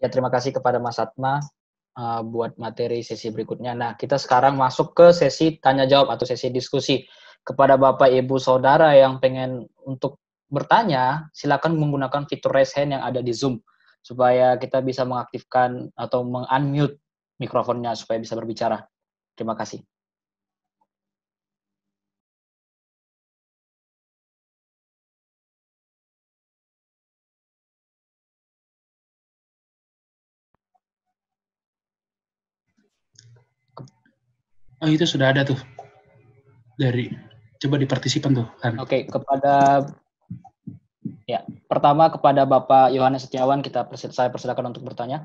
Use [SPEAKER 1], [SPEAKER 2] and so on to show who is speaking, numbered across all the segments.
[SPEAKER 1] Ya, terima kasih kepada Mas Atma uh, buat materi sesi berikutnya. Nah, kita sekarang masuk ke sesi tanya jawab atau sesi diskusi. Kepada Bapak Ibu Saudara yang pengen untuk bertanya, silakan menggunakan fitur raise hand yang ada di Zoom supaya kita bisa mengaktifkan atau mengunmute mikrofonnya supaya bisa berbicara. Terima kasih.
[SPEAKER 2] Oh itu sudah ada tuh dari coba di partisipan tuh kan. Oke okay,
[SPEAKER 1] kepada ya pertama kepada Bapak Yohanes Setiawan kita persil saya persilakan untuk bertanya.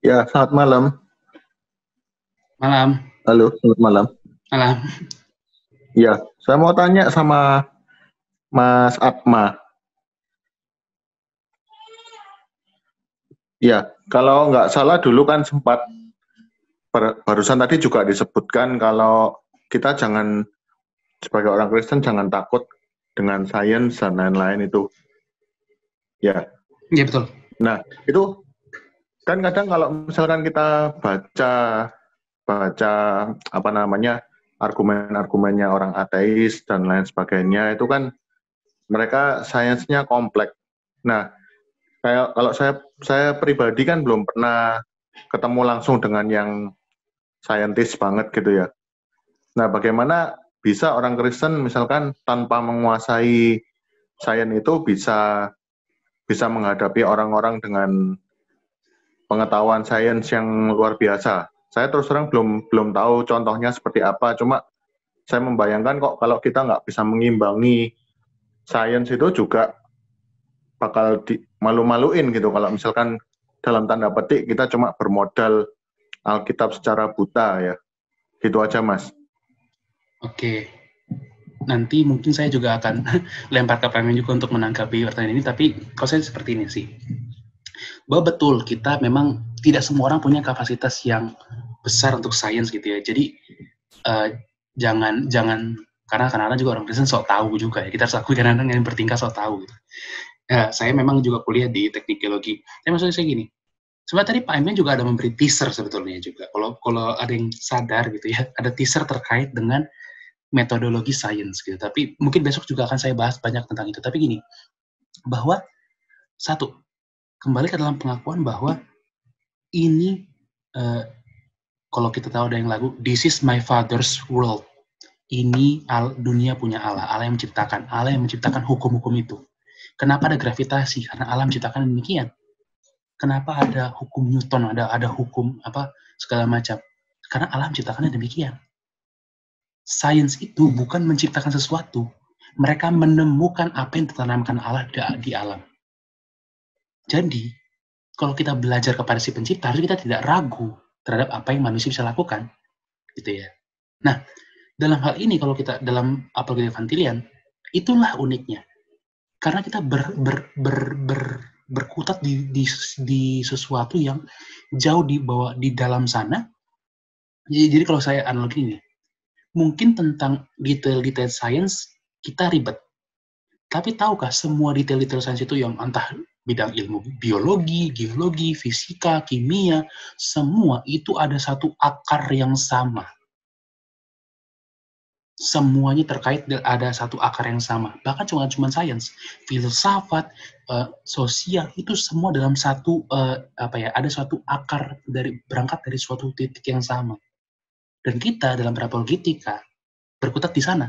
[SPEAKER 3] Ya selamat malam. Malam. Halo selamat malam. Malam. Ya saya mau tanya sama Mas Atma. Ya, kalau nggak salah dulu kan sempat barusan tadi juga disebutkan kalau kita jangan sebagai orang Kristen jangan takut dengan sains dan lain-lain itu. Ya. Iya betul. Nah, itu kan kadang kalau misalkan kita baca baca apa namanya argumen-argumennya orang ateis dan lain sebagainya itu kan mereka sainsnya kompleks. Nah, kayak kalau saya saya pribadi kan belum pernah ketemu langsung dengan yang saintis banget gitu ya. Nah, bagaimana bisa orang Kristen misalkan tanpa menguasai sains itu bisa bisa menghadapi orang-orang dengan pengetahuan sains yang luar biasa. Saya terus terang belum belum tahu contohnya seperti apa, cuma saya membayangkan kok kalau kita nggak bisa mengimbangi sains itu juga bakal malu-maluin gitu kalau misalkan dalam tanda petik kita cuma bermodal Alkitab secara buta ya. Gitu aja Mas.
[SPEAKER 4] Oke.
[SPEAKER 2] Nanti mungkin saya juga akan lempar ke Pramin juga untuk menanggapi pertanyaan ini, tapi kalau saya seperti ini sih. Bahwa betul kita memang tidak semua orang punya kapasitas yang besar untuk sains gitu ya. Jadi uh, jangan jangan karena kadang-kadang juga orang Kristen sok tahu juga ya. Kita harus akui kadang-kadang yang bertingkah sok tahu gitu ya saya memang juga kuliah di teknik geologi. saya maksudnya saya gini, sebenarnya tadi Pak Emil juga ada memberi teaser sebetulnya juga. Kalau kalau ada yang sadar gitu ya, ada teaser terkait dengan metodologi sains gitu. Tapi mungkin besok juga akan saya bahas banyak tentang itu. Tapi gini, bahwa satu kembali ke dalam pengakuan bahwa ini uh, kalau kita tahu ada yang lagu This is my father's world. Ini al, dunia punya Allah, Allah yang menciptakan, Allah yang menciptakan hukum-hukum itu. Kenapa ada gravitasi? Karena alam ciptakan demikian. Kenapa ada hukum Newton, ada ada hukum apa segala macam? Karena alam ciptakan demikian. Sains itu bukan menciptakan sesuatu, mereka menemukan apa yang ditanamkan Allah di alam. Jadi, kalau kita belajar kepada si pencipta, harus kita tidak ragu terhadap apa yang manusia bisa lakukan. Gitu ya. Nah, dalam hal ini kalau kita dalam apologetik fantilian, itulah uniknya karena kita ber, ber, ber, ber, berkutat di, di, di sesuatu yang jauh di bawah di dalam sana. Jadi, jadi kalau saya analogi ini, mungkin tentang detail-detail sains kita ribet. Tapi tahukah semua detail-detail sains itu yang entah bidang ilmu biologi, geologi, fisika, kimia, semua itu ada satu akar yang sama semuanya terkait ada satu akar yang sama. Bahkan cuma cuma sains, filsafat, uh, sosial itu semua dalam satu uh, apa ya? Ada satu akar dari berangkat dari suatu titik yang sama. Dan kita dalam politika berkutat di sana.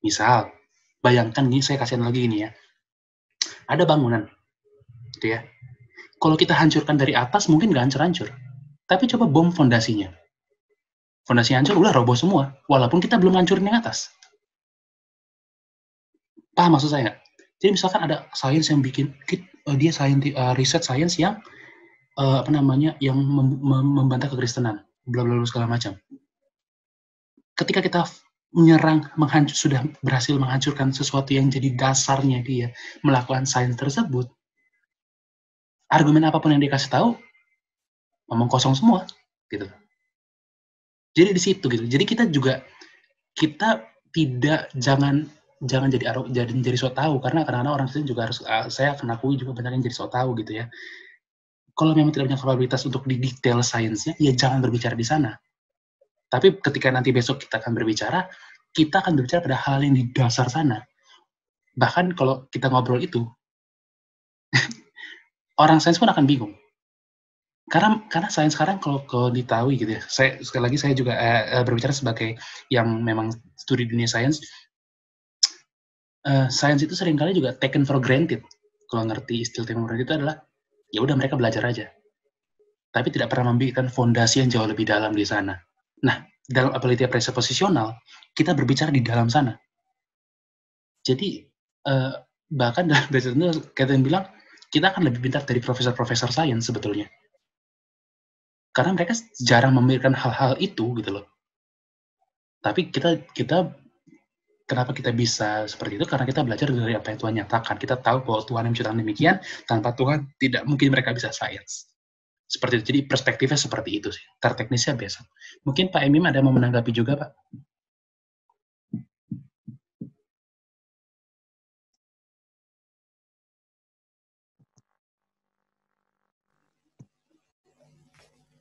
[SPEAKER 2] Misal, bayangkan ini saya kasihan lagi ini ya. Ada bangunan, gitu ya. Kalau kita hancurkan dari atas mungkin nggak hancur-hancur. Tapi coba bom fondasinya fondasinya hancur udah roboh semua walaupun kita belum hancurin yang atas paham maksud saya jadi misalkan ada sains yang bikin eh, dia sains uh, eh, riset sains yang uh, apa namanya yang mem mem membantah kekristenan bla bla segala macam ketika kita menyerang menghancur sudah berhasil menghancurkan sesuatu yang jadi dasarnya dia melakukan sains tersebut argumen apapun yang dikasih tahu ngomong kosong semua gitu jadi di situ gitu. Jadi kita juga kita tidak jangan jangan jadi arok jadi jadi so tahu karena karena orang sini juga harus ah, saya akan akui juga banyak yang jadi so tahu gitu ya. Kalau memang tidak punya kapabilitas untuk di detail sainsnya, ya jangan berbicara di sana. Tapi ketika nanti besok kita akan berbicara, kita akan berbicara pada hal yang di dasar sana. Bahkan kalau kita ngobrol itu, orang sains pun akan bingung karena karena sains sekarang kalau kalau ditahui gitu ya saya sekali lagi saya juga eh, eh, berbicara sebagai yang memang studi dunia sains eh, sains itu seringkali juga taken for granted kalau ngerti istilah taken for granted itu adalah ya udah mereka belajar aja tapi tidak pernah memberikan fondasi yang jauh lebih dalam di sana nah dalam ability presupposisional kita berbicara di dalam sana jadi eh, bahkan dalam bahasa itu, Catherine bilang kita akan lebih pintar dari profesor-profesor sains sebetulnya karena mereka jarang memikirkan hal-hal itu gitu loh tapi kita kita kenapa kita bisa seperti itu karena kita belajar dari apa yang Tuhan nyatakan kita tahu bahwa Tuhan yang menciptakan demikian tanpa Tuhan tidak mungkin mereka bisa sains seperti itu jadi
[SPEAKER 5] perspektifnya seperti itu sih terteknisnya biasa mungkin Pak Emim ada mau menanggapi juga Pak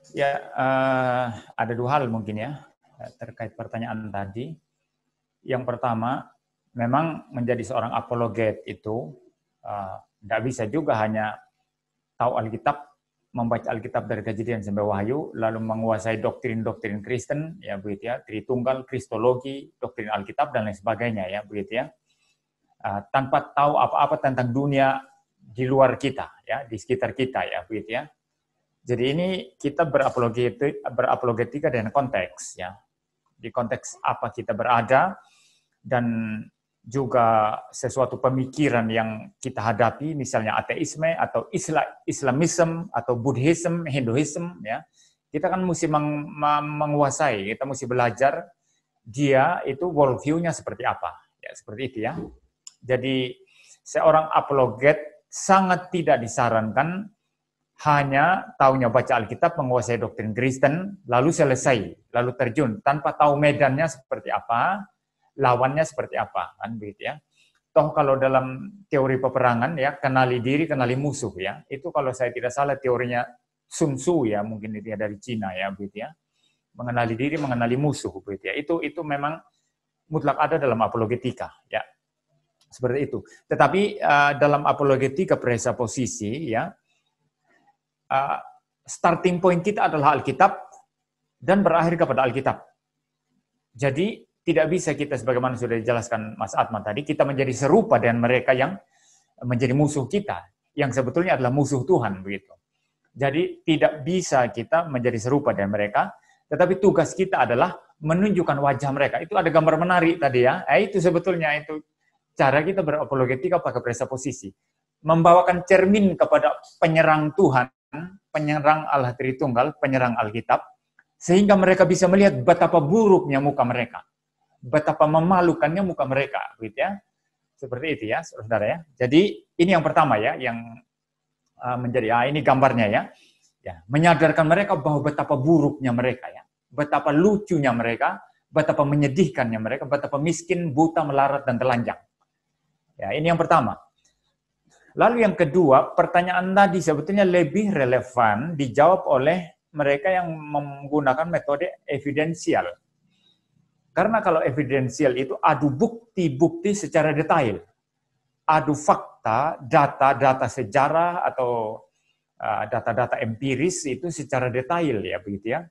[SPEAKER 6] Ya, uh, ada dua hal mungkin ya eh, terkait pertanyaan tadi. Yang pertama, memang menjadi seorang apologet itu tidak eh, uh, bisa juga hanya tahu Alkitab, membaca Alkitab dari kejadian sampai Wahyu, lalu menguasai doktrin-doktrin Kristen, ya begitu ya, Tritunggal, Kristologi, doktrin Alkitab dan lain sebagainya, ya begitu ya, uh, tanpa tahu apa-apa tentang dunia di luar kita, ya di sekitar kita, ya begitu ya. Jadi ini kita berapologetik, berapologetika dengan konteks ya. Di konteks apa kita berada dan juga sesuatu pemikiran yang kita hadapi, misalnya ateisme atau Islamisme atau Buddhism, Hinduism, ya kita kan mesti meng, menguasai, kita mesti belajar dia itu worldview-nya seperti apa, ya seperti itu ya. Jadi seorang apologet sangat tidak disarankan hanya tahunya baca Alkitab, menguasai doktrin Kristen, lalu selesai, lalu terjun tanpa tahu medannya seperti apa, lawannya seperti apa, kan begitu ya. Toh kalau dalam teori peperangan ya kenali diri, kenali musuh ya. Itu kalau saya tidak salah teorinya Sun Tzu ya, mungkin dia dari Cina ya begitu ya. Mengenali diri, mengenali musuh begitu ya. Itu itu memang mutlak ada dalam apologetika ya. Seperti itu. Tetapi uh, dalam apologetika posisi ya, Ah, starting point kita adalah Alkitab dan berakhir kepada Alkitab. Jadi tidak bisa kita sebagaimana sudah dijelaskan Mas Atma tadi, kita menjadi serupa dengan mereka yang menjadi musuh kita, yang sebetulnya adalah musuh Tuhan begitu. Jadi tidak bisa kita menjadi serupa dengan mereka, tetapi tugas kita adalah menunjukkan wajah mereka. Itu ada gambar menarik tadi ya. Eh, itu sebetulnya itu cara kita berapologetika pakai posisi, Membawakan cermin kepada penyerang Tuhan penyerang al Tritunggal, Tunggal, penyerang Alkitab, sehingga mereka bisa melihat betapa buruknya muka mereka, betapa memalukannya muka mereka, gitu ya. Seperti itu ya, saudara ya. Jadi ini yang pertama ya, yang eh, menjadi ah, ini gambarnya ya. Ya, menyadarkan mereka bahwa betapa buruknya mereka ya, betapa lucunya mereka, betapa menyedihkannya mereka, betapa miskin, buta, melarat dan telanjang. Ya, ini yang pertama. Lalu yang kedua, pertanyaan tadi sebetulnya lebih relevan dijawab oleh mereka yang menggunakan metode evidensial. Karena kalau evidensial itu adu bukti-bukti secara detail. Adu fakta, data-data sejarah atau uh, data-data empiris itu secara detail ya begitu ya.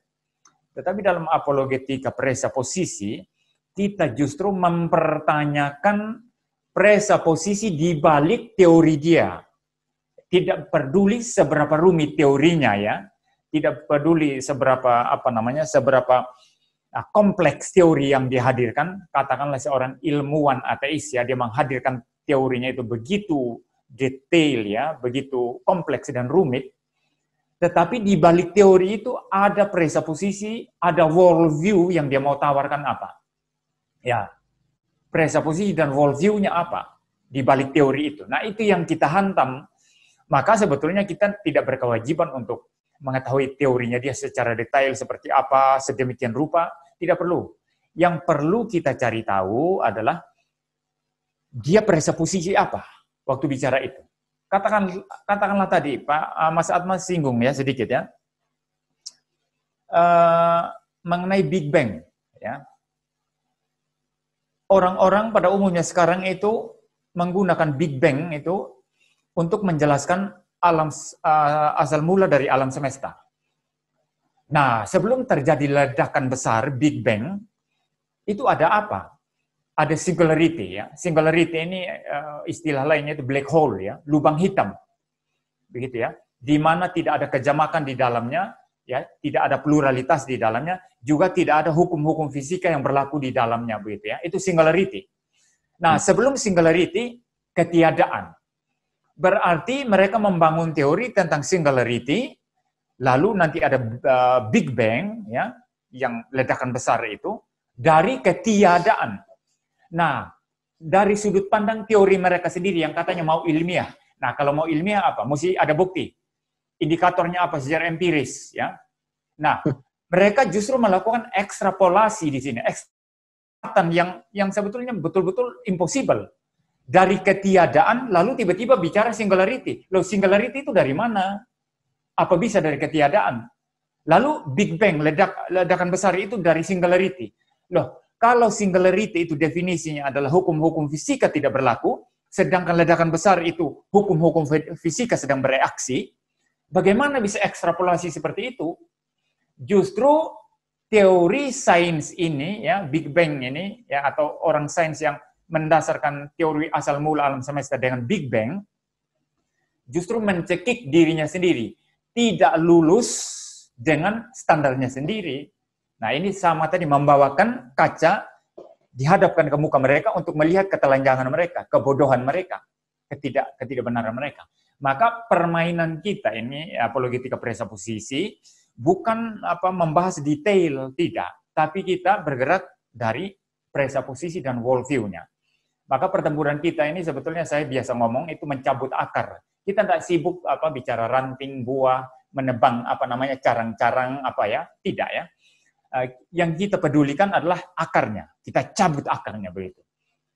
[SPEAKER 6] Tetapi dalam apologetika posisi kita justru mempertanyakan posisi di balik teori dia. Tidak peduli seberapa rumit teorinya ya, tidak peduli seberapa apa namanya, seberapa ah, kompleks teori yang dihadirkan, katakanlah seorang ilmuwan ateis ya, dia menghadirkan teorinya itu begitu detail ya, begitu kompleks dan rumit. Tetapi di balik teori itu ada presupposisi, ada worldview yang dia mau tawarkan apa. Ya, presupposisi dan worldview-nya apa di balik teori itu. Nah, itu yang kita hantam. Maka sebetulnya kita tidak berkewajiban untuk mengetahui teorinya dia secara detail seperti apa, sedemikian rupa, tidak perlu. Yang perlu kita cari tahu adalah dia presupposisi apa waktu bicara itu. Katakan katakanlah tadi Pak eh, Mas Atma singgung ya sedikit ya. Uh, mengenai Big Bang ya orang-orang pada umumnya sekarang itu menggunakan Big Bang itu untuk menjelaskan alam uh, asal mula dari alam semesta. Nah, sebelum terjadi ledakan besar Big Bang, itu ada apa? Ada singularity ya. Singularity ini uh, istilah lainnya itu black hole ya, lubang hitam. Begitu ya. Di mana tidak ada kejamakan di dalamnya, ya tidak ada pluralitas di dalamnya juga tidak ada hukum-hukum fisika yang berlaku di dalamnya begitu ya itu singularity nah hmm. sebelum singularity ketiadaan berarti mereka membangun teori tentang singularity lalu nanti ada eh, big bang ya yang ledakan besar itu dari ketiadaan nah dari sudut pandang teori mereka sendiri yang katanya mau ilmiah nah kalau mau ilmiah apa mesti ada bukti indikatornya apa secara empiris ya. Nah, mereka justru melakukan ekstrapolasi di sini, ekstrapolasi yang yang sebetulnya betul-betul impossible. Dari ketiadaan lalu tiba-tiba bicara singularity. Loh, singularity itu dari mana? Apa bisa dari ketiadaan? Lalu Big Bang, ledak, ledakan besar itu dari singularity. Loh, kalau singularity itu definisinya adalah hukum-hukum fisika tidak berlaku, sedangkan ledakan besar itu hukum-hukum fisika sedang bereaksi, Bagaimana bisa ekstrapolasi seperti itu? Justru teori sains ini ya Big Bang ini ya atau orang sains yang mendasarkan teori asal mula alam semesta dengan Big Bang justru mencekik dirinya sendiri, tidak lulus dengan standarnya sendiri. Nah, ini sama tadi membawakan kaca dihadapkan ke muka mereka untuk melihat ketelanjangan mereka, kebodohan mereka ketidak ketidakbenaran mereka. Maka permainan kita ini apologetika presa posisi bukan apa membahas detail tidak, tapi kita bergerak dari presa posisi dan worldview-nya. Maka pertempuran kita ini sebetulnya saya biasa ngomong itu mencabut akar. Kita tidak sibuk apa bicara ranting buah, menebang apa namanya carang-carang apa ya, tidak ya. Eh, yang kita pedulikan adalah akarnya. Kita cabut akarnya begitu.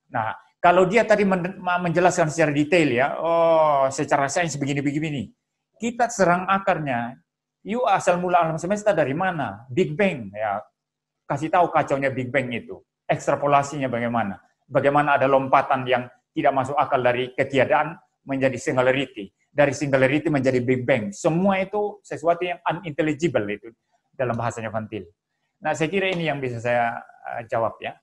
[SPEAKER 6] Nah, kalau dia tadi menjelaskan secara detail ya, oh secara sains begini-begini, kita serang akarnya. You asal mula alam semesta dari mana? Big Bang ya. Kasih tahu kacaunya Big Bang itu. Ekstrapolasinya bagaimana? Bagaimana ada lompatan yang tidak masuk akal dari ketiadaan menjadi singularity. Dari singularity menjadi Big Bang. Semua itu sesuatu yang unintelligible
[SPEAKER 1] itu dalam bahasanya Fantil. Nah, saya kira ini yang bisa saya eh, jawab ya.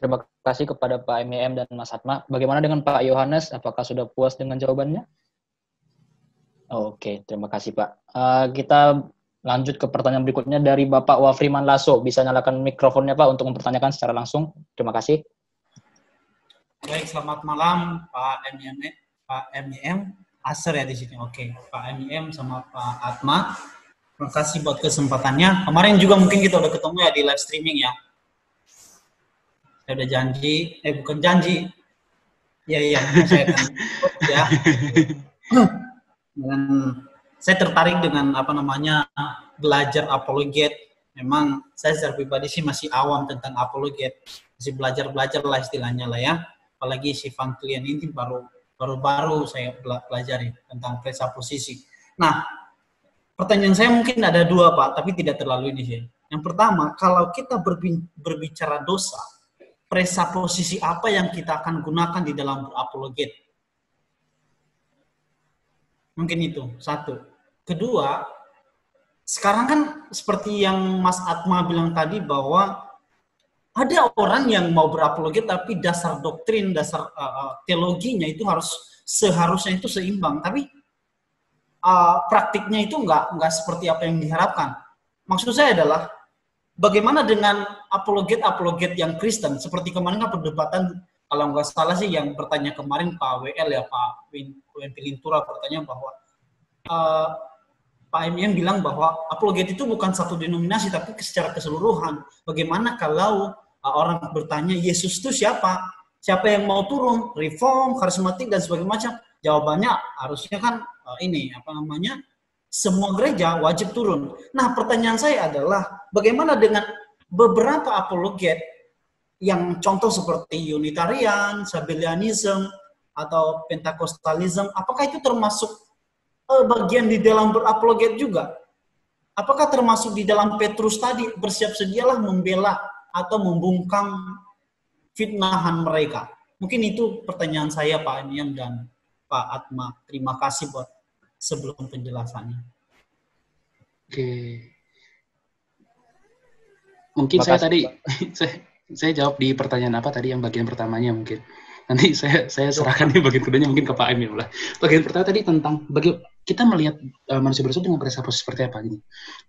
[SPEAKER 1] Terima kasih kepada Pak MIM e dan Mas Atma. Bagaimana dengan Pak Yohanes? Apakah sudah puas dengan jawabannya? Oke, terima kasih Pak. Uh, kita lanjut ke pertanyaan berikutnya dari Bapak Wafriman Lasso. Bisa nyalakan mikrofonnya Pak untuk mempertanyakan secara langsung. Terima kasih.
[SPEAKER 4] Baik, selamat malam Pak MIM. E Pak MIM, e Aser ya di sini. Oke, Pak MIM sama Pak Atma. Terima kasih buat kesempatannya. Kemarin juga mungkin kita udah ketemu ya di live streaming ya saya udah janji eh bukan janji ya iya saya akan ya dan saya tertarik dengan apa namanya belajar apologet memang saya secara pribadi sih masih awam tentang apologet masih belajar belajar lah istilahnya lah ya apalagi si kalian ini baru baru baru saya pelajari tentang posisi. nah pertanyaan saya mungkin ada dua pak tapi tidak terlalu ini sih yang pertama kalau kita berbicara dosa presaposisi apa yang kita akan gunakan di dalam berapologet. Mungkin itu, satu. Kedua, sekarang kan seperti yang Mas Atma bilang tadi bahwa ada orang yang mau berapologet tapi dasar doktrin, dasar uh, teologinya itu harus seharusnya itu seimbang, tapi uh, praktiknya itu enggak, enggak seperti apa yang diharapkan. Maksud saya adalah bagaimana dengan apologet-apologet yang Kristen? Seperti kemarin kan perdebatan kalau nggak salah sih yang bertanya kemarin Pak WL ya Pak Win Pilintura bertanya bahwa uh, Pak MM bilang bahwa apologet itu bukan satu denominasi tapi secara keseluruhan. Bagaimana kalau uh, orang bertanya Yesus itu siapa? Siapa yang mau turun? Reform, karismatik dan sebagainya macam. Jawabannya harusnya kan uh, ini apa namanya? semua gereja wajib turun. Nah, pertanyaan saya adalah bagaimana dengan beberapa apologet yang contoh seperti Unitarian, Sabellianism, atau Pentakostalism, apakah itu termasuk eh, bagian di dalam berapologet juga? Apakah termasuk di dalam Petrus tadi bersiap sedialah membela atau membungkam fitnahan mereka? Mungkin itu pertanyaan saya Pak Anian dan Pak Atma. Terima kasih buat sebelum penjelasannya. Oke. Mungkin Makasih, saya tadi saya, saya
[SPEAKER 2] jawab di pertanyaan apa tadi yang bagian pertamanya mungkin. Nanti saya saya serahkan di bagian keduanya mungkin ke Pak Emil lah. Bagian pertama tadi tentang bagi kita melihat uh, manusia bersatu dengan pos seperti apa ini.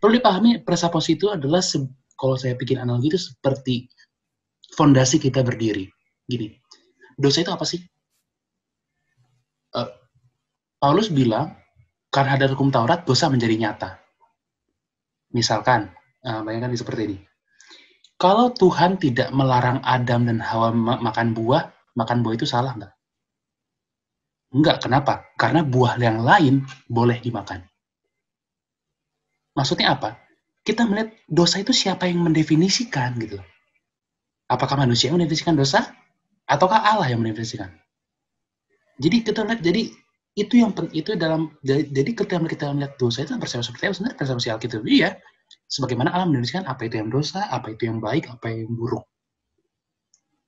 [SPEAKER 2] Perlu dipahami pos itu adalah se, kalau saya bikin analogi itu seperti fondasi kita berdiri. Gini. Dosa itu apa sih? Uh, Paulus bilang karena ada hukum Taurat, dosa menjadi nyata. Misalkan, eh, bayangkan seperti ini. Kalau Tuhan tidak melarang Adam dan Hawa makan buah, makan buah itu salah nggak? Enggak, kenapa? Karena buah yang lain boleh dimakan. Maksudnya apa? Kita melihat dosa itu siapa yang mendefinisikan gitu. Apakah manusia yang mendefinisikan dosa? Ataukah Allah yang mendefinisikan? Jadi kita lihat, jadi itu yang penting itu dalam jadi ketika kita melihat dosa itu kan persepsi seperti apa sebenarnya persepsi iya sebagaimana alam menuliskan apa itu yang dosa, apa itu yang baik, apa yang buruk.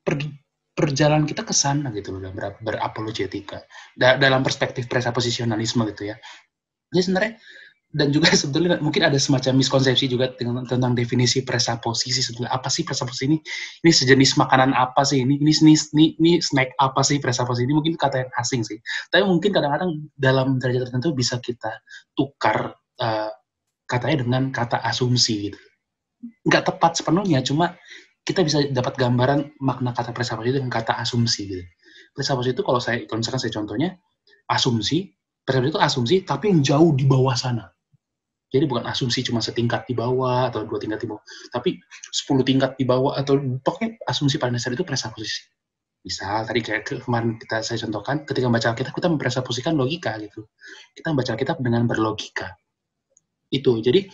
[SPEAKER 2] Per, perjalanan kita ke sana gitu loh ber, berapologetika da, dalam perspektif posisionalisme gitu ya. Jadi sebenarnya dan juga sebetulnya mungkin ada semacam miskonsepsi juga tentang, tentang definisi presaposisi sebetulnya apa sih posisi ini ini sejenis makanan apa sih ini ini ini ini, ini snack apa sih posisi ini mungkin kata yang asing sih tapi mungkin kadang-kadang dalam derajat tertentu bisa kita tukar uh, katanya dengan kata asumsi gitu nggak tepat sepenuhnya cuma kita bisa dapat gambaran makna kata posisi dengan kata asumsi gitu posisi itu kalau saya kalau saya contohnya asumsi presaposisi itu asumsi tapi yang jauh di bawah sana jadi bukan asumsi cuma setingkat di bawah atau dua tingkat di bawah, tapi sepuluh tingkat di bawah atau pokoknya asumsi paling dasar itu presuposisi. Misal tadi kayak kemarin kita saya contohkan, ketika membaca kita kita mempresuposikan logika gitu. Kita membaca Alkitab dengan berlogika. Itu. Jadi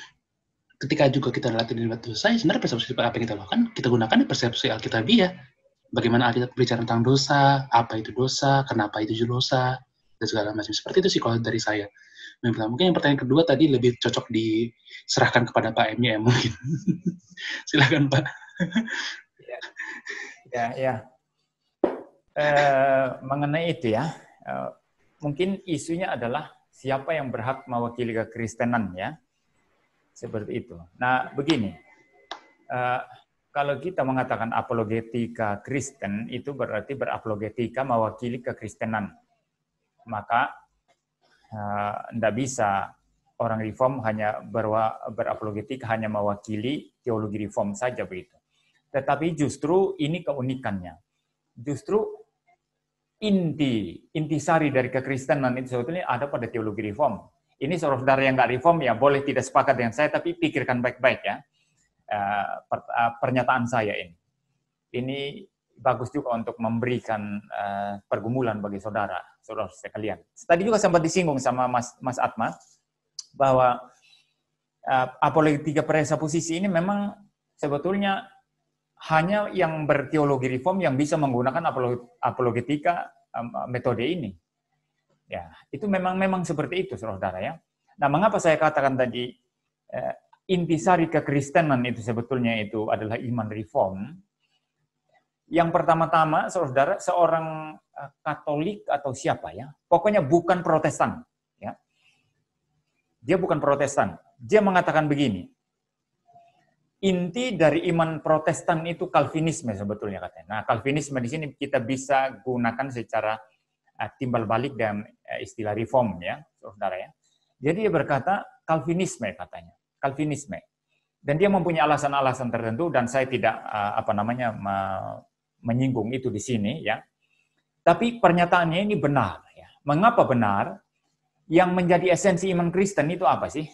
[SPEAKER 2] ketika juga kita latih di saya sebenarnya persepsi apa yang kita lakukan, kita gunakan persepsi Alkitabiah. Bagaimana Alkitab berbicara tentang dosa, apa itu dosa, kenapa itu dosa, dan segala macam. Seperti itu sih kalau dari saya. Nah, mungkin yang pertanyaan kedua tadi lebih cocok diserahkan kepada Pak M ya mungkin. Silakan Pak.
[SPEAKER 5] ya,
[SPEAKER 6] ya. ya. E, mengenai itu ya, e, mungkin isunya adalah siapa yang berhak mewakili kekristenan ya, seperti itu. Nah begini, e, kalau kita mengatakan apologetika Kristen itu berarti berapologetika mewakili kekristenan. Maka tidak eh, bisa orang reform hanya berwa, berapologetik hanya mewakili teologi reform saja begitu. Tetapi justru ini keunikannya. Justru inti sari dari kekristenan itu sebetulnya ada pada teologi reform. Ini saudara-saudara yang nggak reform ya boleh tidak sepakat dengan saya tapi pikirkan baik-baik ya eh, eh, pernyataan saya ini. Ini bagus juga untuk memberikan pergumulan bagi saudara saudara sekalian. Tadi juga sempat disinggung sama Mas, Mas Atma bahwa uh, eh, apologetika posisi ini memang sebetulnya hanya yang berteologi reform yang bisa menggunakan apologetika um, eh, metode ini. Ya, itu memang memang seperti itu, saudara ya. Nah, mengapa saya katakan tadi uh, intisari kekristenan itu sebetulnya itu adalah iman reform? yang pertama-tama saudara seorang eh, Katolik atau siapa ya, pokoknya bukan Protestan ya. Dia bukan Protestan. Dia mengatakan begini. Inti dari iman Protestan itu Calvinisme sebetulnya katanya. Nah, Calvinisme di sini kita bisa gunakan secara eh, timbal balik dan eh, istilah reform ya, saudara ya. Jadi dia berkata Calvinisme katanya. Calvinisme. Dan dia mempunyai alasan-alasan tertentu dan saya tidak apa namanya menyinggung itu di sini ya. Tapi pernyataannya ini benar ya. Mengapa benar? Yang menjadi esensi iman Kristen itu apa sih?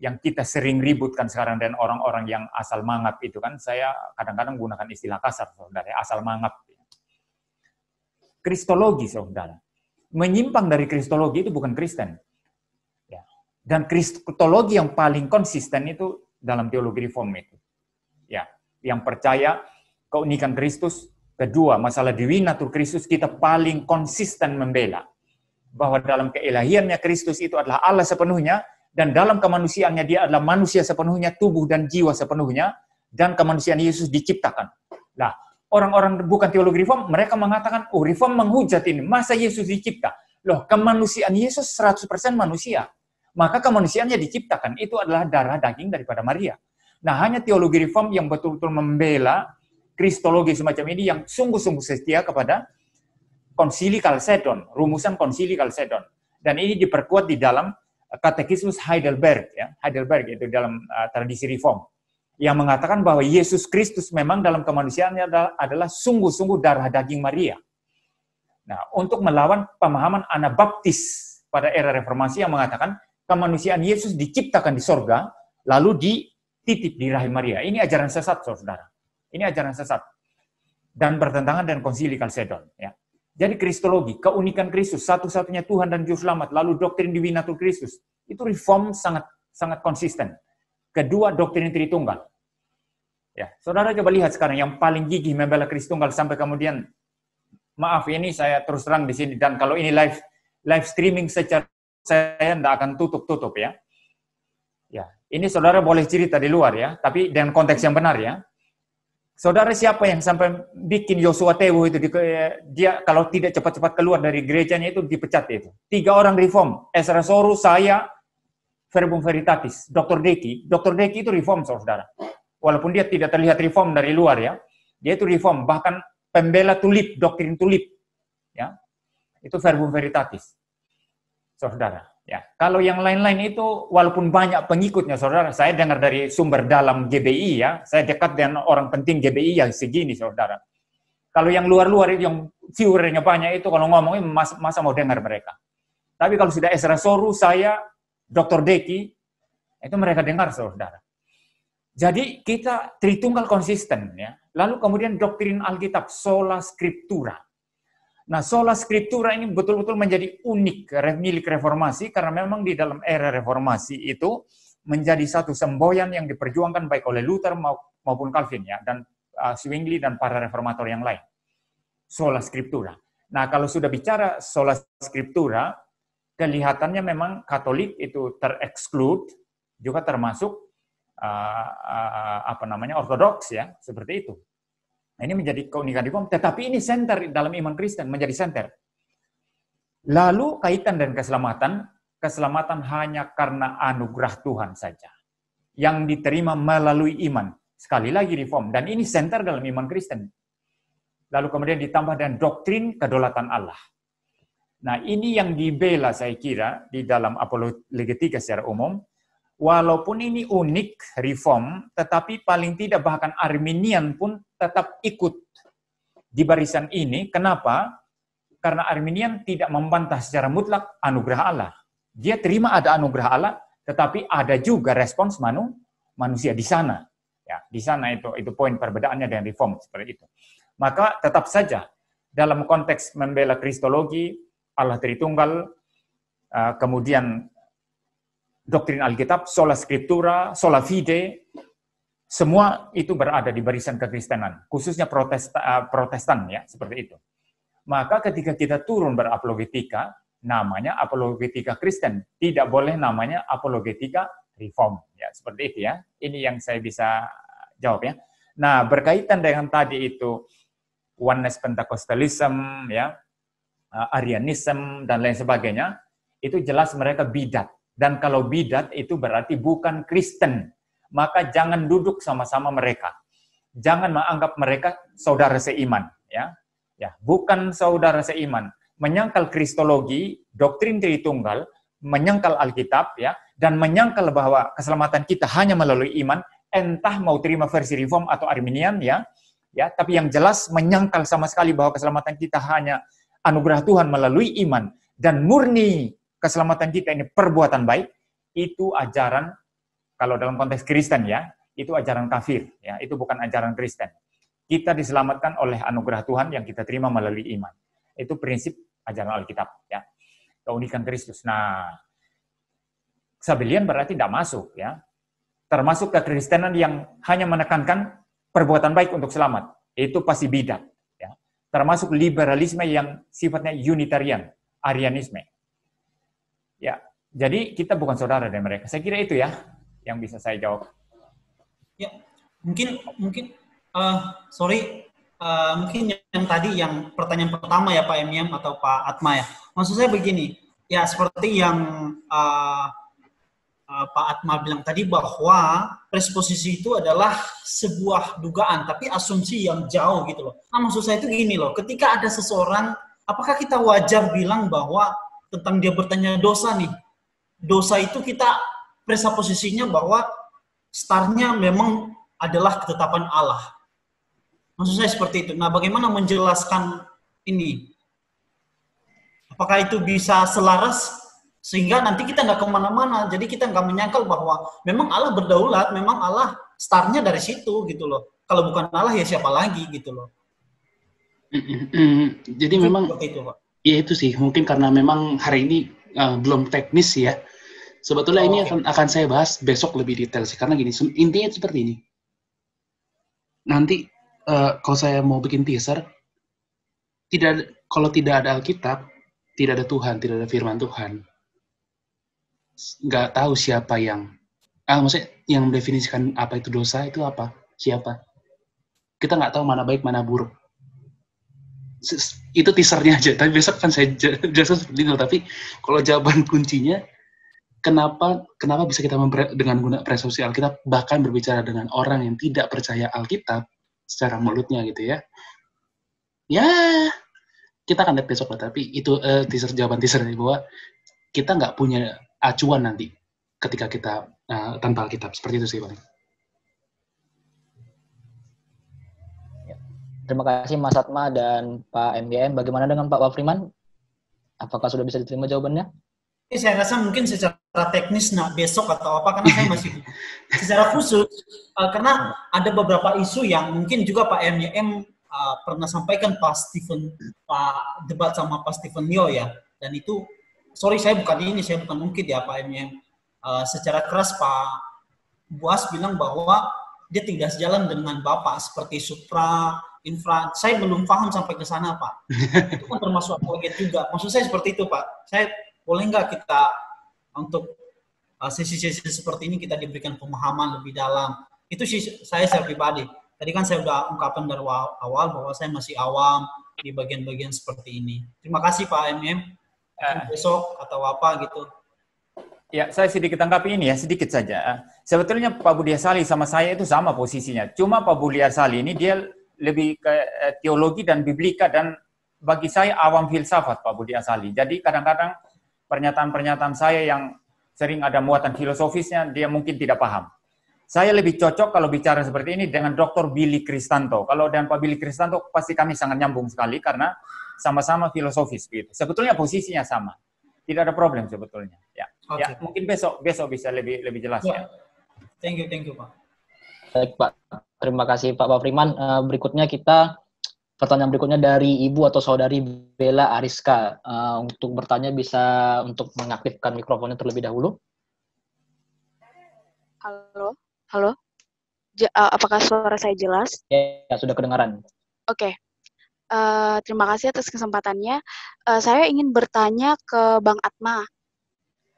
[SPEAKER 6] Yang kita sering ributkan sekarang dan orang-orang yang asal mangap itu kan saya kadang-kadang gunakan istilah kasar saudara, asal mangap. Kristologi saudara. Menyimpang dari kristologi itu bukan Kristen. Ya. Dan kristologi yang paling konsisten itu dalam teologi reform itu. Ya, yang percaya keunikan Kristus Kedua, masalah dewi Natur Kristus kita paling konsisten membela bahwa dalam keelahiannya Kristus itu adalah Allah sepenuhnya dan dalam kemanusiaannya dia adalah manusia sepenuhnya, tubuh dan jiwa sepenuhnya dan kemanusiaan Yesus diciptakan. Nah, orang-orang bukan teologi reform, mereka mengatakan, oh reform menghujat ini, masa Yesus dicipta? Loh, kemanusiaan Yesus 100% manusia. Maka kemanusiaannya diciptakan, itu adalah darah daging daripada Maria. Nah, hanya teologi reform yang betul-betul membela kristologi semacam ini yang sungguh-sungguh setia kepada konsili Kalsedon, rumusan konsili Kalsedon. Dan ini diperkuat di dalam eh, katekismus Heidelberg, ya, Heidelberg itu dalam uh, tradisi reform, yang mengatakan bahwa Yesus Kristus memang dalam kemanusiaannya adalah, sungguh-sungguh darah daging Maria. Nah, untuk melawan pemahaman Anabaptis pada era reformasi yang mengatakan kemanusiaan Yesus diciptakan di sorga, lalu dititip di rahim Maria. Ini ajaran sesat, saudara. Ini ajaran sesat dan bertentangan dengan konsili Kalsedon. Ya. Jadi kristologi, keunikan Kristus, satu-satunya Tuhan dan Juru Selamat, lalu doktrin divinatur Kristus, itu reform sangat sangat konsisten. Kedua, doktrin Tritunggal. Ya, saudara coba lihat sekarang yang paling gigih membela Kristunggal sampai kemudian maaf ini saya terus terang di sini dan kalau ini live live streaming secara saya tidak akan tutup-tutup ya. Ya, ini saudara boleh cerita di luar ya, tapi dengan konteks yang benar ya. Saudara siapa yang sampai bikin Yosua Tewo itu eh, dia kalau tidak cepat-cepat keluar dari gerejanya itu dipecat itu. Tiga orang reform, Ezra Soru, saya, Verbum Veritatis, Dr. Deki. Dr. Deki itu reform saudara. Walaupun dia tidak terlihat reform dari luar ya. Dia itu reform, bahkan pembela tulip, doktrin tulip. Ya. Itu Verbum Veritatis. Saudara. Ya, kalau yang lain-lain itu walaupun banyak pengikutnya saudara, saya dengar dari sumber dalam GBI ya, saya dekat dengan orang penting GBI yang segini saudara. Kalau yang luar-luar itu yang viewernya banyak itu kalau ngomongin masa, masa mau dengar mereka. Tapi kalau sudah Esra Soru, saya, Dr. Deki, itu mereka dengar saudara. Jadi kita Tritunggal konsisten ya. Lalu kemudian doktrin Alkitab sola scriptura. Nah, sola skriptura ini betul-betul menjadi unik milik reformasi karena memang di dalam era reformasi itu menjadi satu semboyan yang diperjuangkan baik oleh Luther maupun Calvin ya dan uh, dan para reformator yang lain. Sola skriptura Nah, kalau sudah bicara sola skriptura kelihatannya memang Katolik itu tereksklud juga termasuk uh, uh, apa namanya Ortodoks ya, seperti itu. Nah, ini menjadi keunikan di tetapi ini center dalam iman Kristen, menjadi center. Lalu kaitan dan keselamatan, keselamatan hanya karena anugerah Tuhan saja. Yang diterima melalui iman. Sekali lagi reform. Dan ini center dalam iman Kristen. Lalu kemudian ditambah dengan doktrin kedaulatan Allah. Nah ini yang dibela saya kira di dalam apologetika secara umum walaupun ini unik reform, tetapi paling tidak bahkan Arminian pun tetap ikut di barisan ini. Kenapa? Karena Arminian tidak membantah secara mutlak anugerah Allah. Dia terima ada anugerah Allah, tetapi ada juga respons manu, manusia di sana. Ya, di sana itu itu poin perbedaannya dengan reform seperti itu. Maka tetap saja dalam konteks membela kristologi, Allah Tritunggal, eh, kemudian doktrin Alkitab, sola scriptura, sola fide, semua itu berada di barisan kekristenan, khususnya protesta, eh, protestan ya, seperti itu. Maka ketika kita turun berapologetika, namanya apologetika Kristen, tidak boleh namanya apologetika reform ya, seperti itu ya. Ini yang saya bisa jawab ya. Nah, berkaitan dengan tadi itu oneness pentakostalism ya, eh, Arianism dan lain sebagainya, itu jelas mereka bidat dan kalau bidat itu berarti bukan Kristen. Maka jangan duduk sama-sama mereka. Jangan menganggap mereka saudara seiman, ya. Ya, bukan saudara seiman. Menyangkal kristologi, doktrin Tritunggal, menyangkal Alkitab ya dan menyangkal bahwa keselamatan kita hanya melalui iman entah mau terima versi reform atau Arminian ya ya tapi yang jelas menyangkal sama sekali bahwa keselamatan kita hanya anugerah Tuhan melalui iman dan murni keselamatan kita ini perbuatan baik, itu ajaran kalau dalam konteks Kristen ya, itu ajaran kafir ya, itu bukan ajaran Kristen. Kita diselamatkan oleh anugerah Tuhan yang kita terima melalui iman. Itu prinsip ajaran Alkitab ya. Keunikan Kristus. Nah, sabelian berarti tidak masuk ya. Termasuk kekristenan yang hanya menekankan perbuatan baik untuk selamat. Itu pasti bidat. Ya. Termasuk liberalisme yang sifatnya unitarian, arianisme Ya, jadi kita bukan saudara dari mereka. Saya kira itu ya yang bisa saya jawab.
[SPEAKER 4] Ya, mungkin mungkin uh, sorry uh, mungkin yang tadi yang pertanyaan pertama ya Pak Emiam atau Pak Atma ya. Maksud saya begini, ya seperti yang uh, uh, Pak Atma bilang tadi bahwa presposisi itu adalah sebuah dugaan tapi asumsi yang jauh gitu loh. Nah maksud saya itu gini loh, ketika ada seseorang, apakah kita wajar bilang bahwa tentang dia bertanya dosa nih. Dosa itu kita presuposisinya bahwa startnya memang adalah ketetapan Allah. Maksud saya seperti itu. Nah, bagaimana menjelaskan ini? Apakah itu bisa selaras sehingga nanti kita nggak kemana-mana? Jadi kita nggak menyangkal bahwa memang Allah berdaulat, memang Allah startnya dari situ gitu loh. Kalau bukan Allah ya siapa lagi gitu loh. Jadi memang seperti itu,
[SPEAKER 2] Pak. Iya itu sih mungkin karena memang hari ini uh, belum teknis ya. Sebetulnya oh, ini akan akan saya bahas besok lebih detail sih karena gini intinya seperti ini. Nanti uh, kalau saya mau bikin teaser tidak kalau tidak ada Alkitab, tidak ada Tuhan, tidak ada firman Tuhan. Nggak tahu siapa yang ah maksudnya yang mendefinisikan apa itu dosa itu apa siapa kita nggak tahu mana baik mana buruk itu teasernya aja tapi besok kan saya jelaskan seperti itu tapi kalau jawaban kuncinya kenapa kenapa bisa kita memper, dengan guna presensi Alkitab bahkan berbicara dengan orang yang tidak percaya Alkitab secara mulutnya gitu ya ya kita akan lihat besok lah tapi itu uh, teaser jawaban teaser dari bahwa kita nggak punya acuan nanti ketika kita uh, tanpa Alkitab seperti itu sih paling
[SPEAKER 1] Terima kasih Mas Atma dan Pak MGM. Bagaimana dengan Pak Wafriman? Apakah sudah bisa diterima jawabannya?
[SPEAKER 4] Ini saya rasa mungkin secara teknis nah besok atau apa karena saya masih secara khusus uh, karena ada beberapa isu yang mungkin juga Pak MGM uh, eh, pernah sampaikan Pak Stephen Pak debat sama Pak Stephen Leo ya dan itu sorry saya bukan ini saya bukan mungkin ya Pak MGM uh, eh, secara keras Pak Buas bilang bahwa dia tidak sejalan dengan Bapak seperti Supra infra saya belum paham sampai ke sana pak itu kan termasuk target juga maksud saya seperti itu pak saya boleh nggak kita untuk eh, sesi-sesi uh, seperti ini kita diberikan pemahaman lebih dalam itu sih saya saya pribadi tadi kan saya udah ungkapkan dari awal bahwa saya masih awam di bagian-bagian seperti ini terima kasih pak mm uh. besok atau apa gitu
[SPEAKER 6] Ya, saya sedikit tanggapi ini ya, sedikit saja. Sebetulnya Pak Budiasali sama saya itu sama posisinya. Cuma Pak Budiasali ini dia lebih ke eh, teologi dan biblika dan bagi saya awam filsafat Pak Budi Asali. Jadi kadang-kadang pernyataan-pernyataan saya yang sering ada muatan filosofisnya dia mungkin tidak paham. Saya lebih cocok kalau bicara seperti ini dengan Dr. Billy Kristanto. Kalau dengan Pak Billy Kristanto pasti kami sangat nyambung sekali karena sama-sama filosofis gitu. Sebetulnya posisinya sama.
[SPEAKER 1] Tidak ada problem sebetulnya. Ya. Okay. ya mungkin besok besok bisa
[SPEAKER 6] lebih lebih jelas ya. ya. Thank you,
[SPEAKER 4] thank you, Pak.
[SPEAKER 1] Baik, Pak. Terima kasih Pak Pak Friman. Eh, berikutnya kita pertanyaan berikutnya dari ibu atau saudari Bella Ariska eh, untuk bertanya bisa untuk mengaktifkan mikrofonnya terlebih dahulu. Halo, halo. Ja, eh, apakah suara saya jelas? Ya, ya sudah kedengaran.
[SPEAKER 5] Oke. Okay. Uh, terima kasih atas kesempatannya. Uh, saya ingin bertanya ke Bang Atma.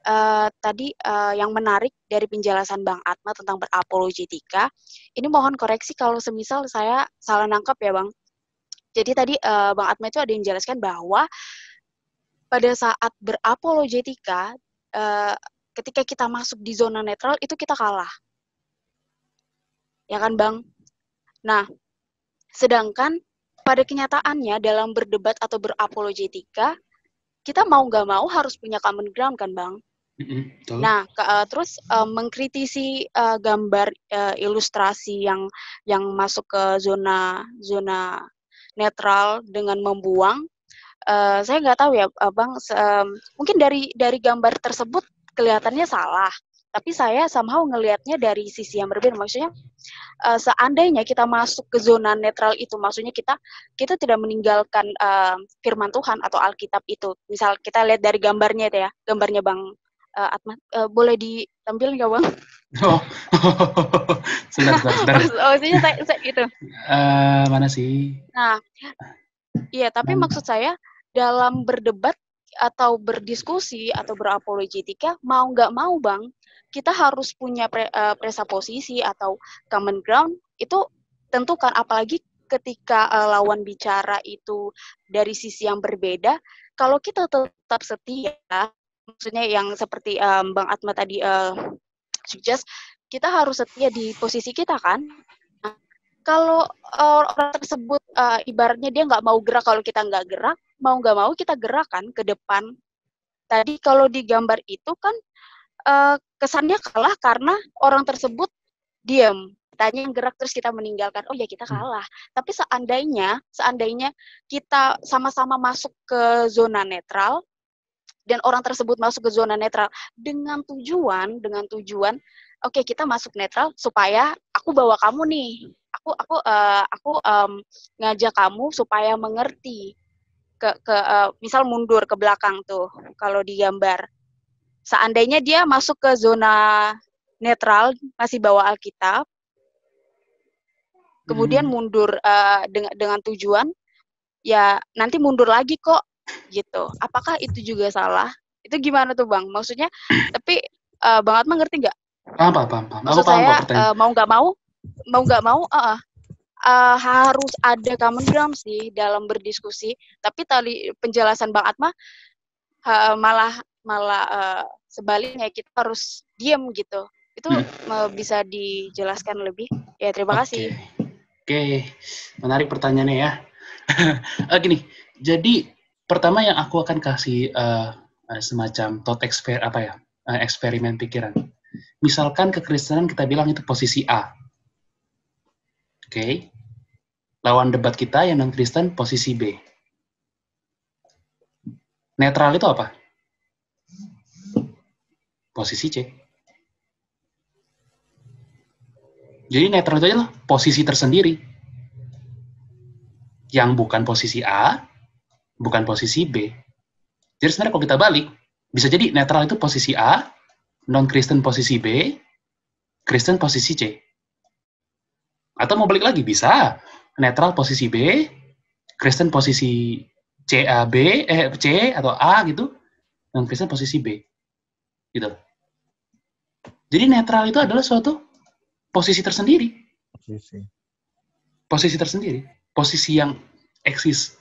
[SPEAKER 5] Eh, tadi uh, yang menarik dari penjelasan Bang Atma tentang berapologetika, ini mohon koreksi kalau semisal saya salah nangkap ya Bang. Jadi tadi uh, Bang Atma itu ada yang menjelaskan bahwa pada saat berapologetika, uh, ketika kita masuk di zona netral itu kita kalah. Ya kan Bang? Nah, sedangkan pada kenyataannya dalam berdebat atau berapologetika, kita mau nggak mau harus punya common ground kan bang
[SPEAKER 1] hmm nah,
[SPEAKER 5] ke, uh, terus uh, mengkritisi uh, gambar uh, ilustrasi yang yang masuk ke zona zona netral dengan membuang. Uh, saya nggak tahu ya, bang Uh, mungkin dari dari gambar tersebut kelihatannya salah, tapi saya somehow ngelihatnya dari sisi yang berbeda. Maksudnya, seandainya kita masuk ke zona netral itu, maksudnya kita kita tidak meninggalkan uh, firman Tuhan atau Alkitab itu. Misal kita lihat dari gambarnya itu ya, gambarnya bang uh, Atma, uh, boleh ditampil nggak bang? Oh,
[SPEAKER 2] sebentar, sebentar.
[SPEAKER 5] Oh, maksudnya saya, saya itu. Uh,
[SPEAKER 2] eh, mana sih?
[SPEAKER 5] Nah, iya, tapi nah. maksud saya dalam berdebat atau berdiskusi atau berapologetika mau nggak mau bang, kita harus punya pre, uh, atau common ground itu tentukan apalagi ketika uh, lawan bicara itu dari sisi yang berbeda kalau kita tetap setia maksudnya yang seperti um, Bang Atma tadi uh, suggest, kita harus setia di posisi kita kan. Nah, kalau uh, orang tersebut uh, ibaratnya dia nggak mau gerak kalau kita nggak gerak, mau nggak mau kita gerak kan ke depan. Tadi kalau di gambar itu kan uh, kesannya kalah karena orang tersebut diam tanya yang gerak terus kita meninggalkan oh ya kita hmm. kalah tapi seandainya seandainya kita sama-sama masuk ke zona netral dan orang tersebut masuk ke zona netral dengan tujuan dengan tujuan oke okay, kita masuk netral supaya aku bawa kamu nih aku aku uh, aku um, ngajak kamu supaya mengerti ke ke uh, misal mundur ke belakang tuh kalau digambar seandainya dia masuk ke zona netral masih bawa Alkitab kemudian hmm. mundur uh, eh, dengan dengan tujuan ya nanti mundur lagi kok gitu. Apakah itu juga salah? Itu gimana tuh bang? Maksudnya, tapi uh, bang Atma ngerti nggak?
[SPEAKER 2] apa paham, paham. Maksud paham, saya uh,
[SPEAKER 5] mau nggak mau, mau nggak mau, uh, uh, harus ada common ground sih dalam berdiskusi. Tapi tali penjelasan bang Atma uh, malah malah uh, sebaliknya kita harus diem gitu. Itu hmm. bisa dijelaskan lebih. Ya terima okay. kasih.
[SPEAKER 2] Oke, okay. menarik pertanyaannya ya. Oke gini, jadi pertama yang aku akan kasih uh, semacam thought exper apa ya uh, eksperimen pikiran. Misalkan kekristenan kita bilang itu posisi A, oke? Okay? Lawan debat kita yang non Kristen posisi B. Netral itu apa? Posisi C. Jadi netral itu adalah posisi tersendiri yang bukan posisi A, bukan posisi B. Jadi sebenarnya kalau kita balik, bisa jadi netral itu posisi A, non-Kristen posisi B, Kristen posisi C. Atau mau balik lagi, bisa. Netral posisi B, Kristen posisi C, A, B, eh, C atau A gitu, non-Kristen posisi B. Gitu. Jadi netral itu adalah suatu posisi tersendiri. Posisi. Posisi tersendiri. Posisi yang eksis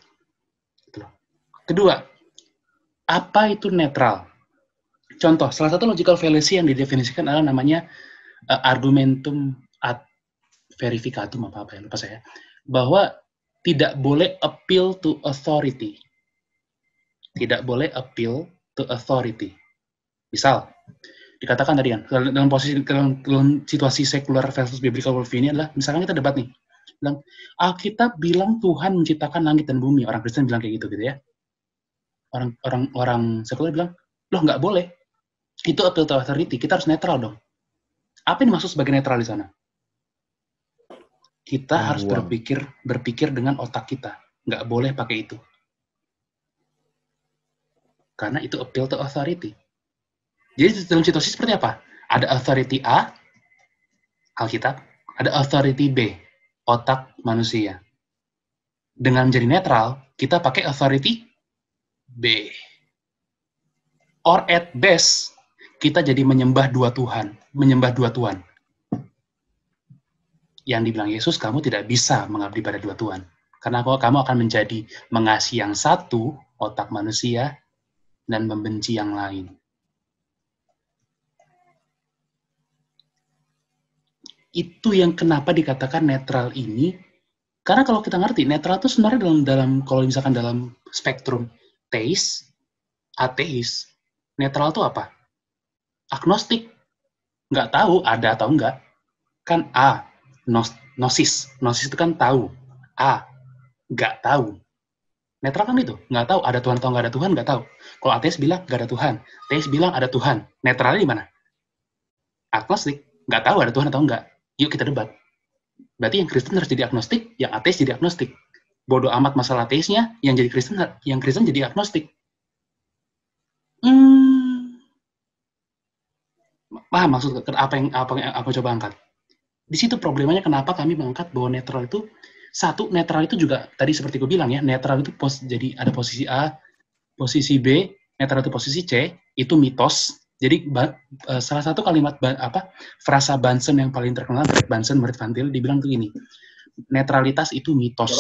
[SPEAKER 2] Kedua, apa itu netral? Contoh, salah satu logical fallacy yang didefinisikan adalah namanya uh, argumentum ad verificatum apa apa ya lupa saya bahwa tidak boleh appeal to authority. Tidak boleh appeal to authority. Misal, dikatakan tadi kan, dalam posisi dalam, dalam situasi sekular versus biblical worldview ini adalah, misalkan kita debat nih, bilang, Alkitab bilang Tuhan menciptakan langit dan bumi. Orang Kristen bilang kayak gitu, gitu ya orang orang orang sekuler bilang loh nggak boleh itu appeal to authority kita harus netral dong apa yang dimaksud sebagai netral di sana kita harus berpikir berpikir dengan otak kita nggak boleh pakai itu karena itu appeal to authority jadi dalam situasi seperti apa ada authority A Alkitab ada authority B otak manusia dengan menjadi netral kita pakai authority B. Or at best, kita jadi menyembah dua Tuhan, menyembah dua Tuhan. Yang dibilang Yesus, kamu tidak bisa mengabdi pada dua Tuhan. Karena kamu akan menjadi mengasihi yang satu, otak manusia, dan membenci yang lain. Itu yang kenapa dikatakan netral ini, karena kalau kita ngerti, netral itu sebenarnya dalam, dalam kalau misalkan dalam spektrum teis, ateis. Netral itu apa? Agnostik. Nggak tahu ada atau enggak. Kan A, nos, nosis. Nosis itu kan tahu. A, nggak tahu. Netral kan itu, nggak tahu ada Tuhan atau nggak ada Tuhan, nggak tahu. Kalau ateis bilang nggak ada Tuhan, teis bilang ada Tuhan. Netralnya di mana? Agnostik, nggak tahu ada Tuhan atau enggak. Yuk kita debat. Berarti yang Kristen harus jadi agnostik, yang ateis jadi agnostik bodoh amat masalah teisnya, yang jadi Kristen yang Kristen jadi agnostik. Hmm. Paham maksud apa yang apa yang aku coba angkat? Di situ problemanya kenapa kami mengangkat bahwa netral itu satu netral itu juga tadi seperti gue bilang ya, netral itu pos jadi ada posisi A, posisi B, netral itu posisi C, itu mitos. Jadi eh, salah satu kalimat apa frasa Bunsen yang paling terkenal Fred Bunsen, Merit Van Til, dibilang begini, netralitas itu mitos.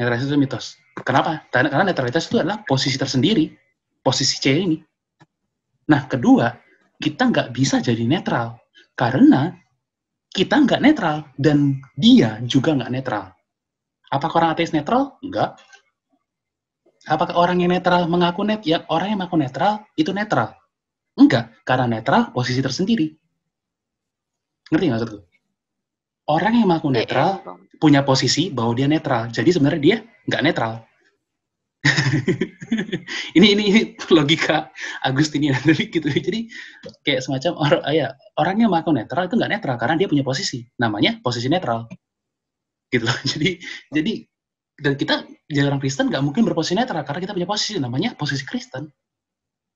[SPEAKER 2] Netralitas itu mitos. Kenapa? Karena netralitas itu adalah posisi tersendiri, posisi C ini. Nah, kedua, kita nggak bisa jadi netral karena kita nggak netral dan dia juga nggak netral. Apakah orang ateis netral? Nggak. Apakah orang yang netral mengaku net? Ya, orang yang mengaku netral itu netral. Enggak, karena netral posisi tersendiri. Ngerti nggak tuh? orang yang mengaku iya, iya, netral e, punya posisi bahwa dia netral. Jadi sebenarnya dia nggak netral. ini, ini ini logika Agustinian, dari gitu. Jadi kayak semacam orang ah, ya orang yang mengaku netral itu nggak netral karena dia punya posisi. Namanya posisi netral. Gitu loh. Jadi jadi dan kita jadi orang Kristen nggak mungkin berposisi netral karena kita punya posisi namanya posisi Kristen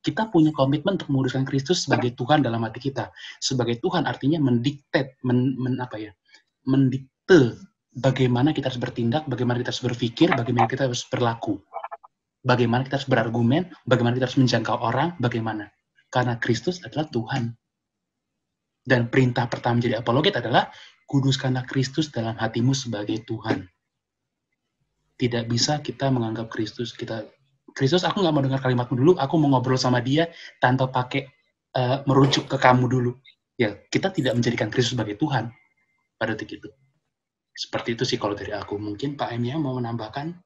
[SPEAKER 2] kita punya komitmen untuk menguduskan Kristus sebagai Tuhan dalam hati kita. Sebagai Tuhan artinya mendiktet, men, men apa ya, mendikte bagaimana kita harus bertindak, bagaimana kita harus berpikir, bagaimana kita harus berlaku. Bagaimana kita harus berargumen, bagaimana kita harus menjangkau orang, bagaimana. Karena Kristus adalah Tuhan. Dan perintah pertama menjadi apologet adalah kuduskanlah Kristus dalam hatimu sebagai Tuhan. Tidak bisa kita menganggap Kristus kita Kristus aku nggak mau dengar kalimatmu dulu, aku mau ngobrol sama dia tanpa pakai uh, merujuk ke kamu dulu. Ya, kita tidak menjadikan Kristus sebagai Tuhan, pada titik itu. Seperti itu sih kalau dari aku. Mungkin Pak Emia mau menambahkan?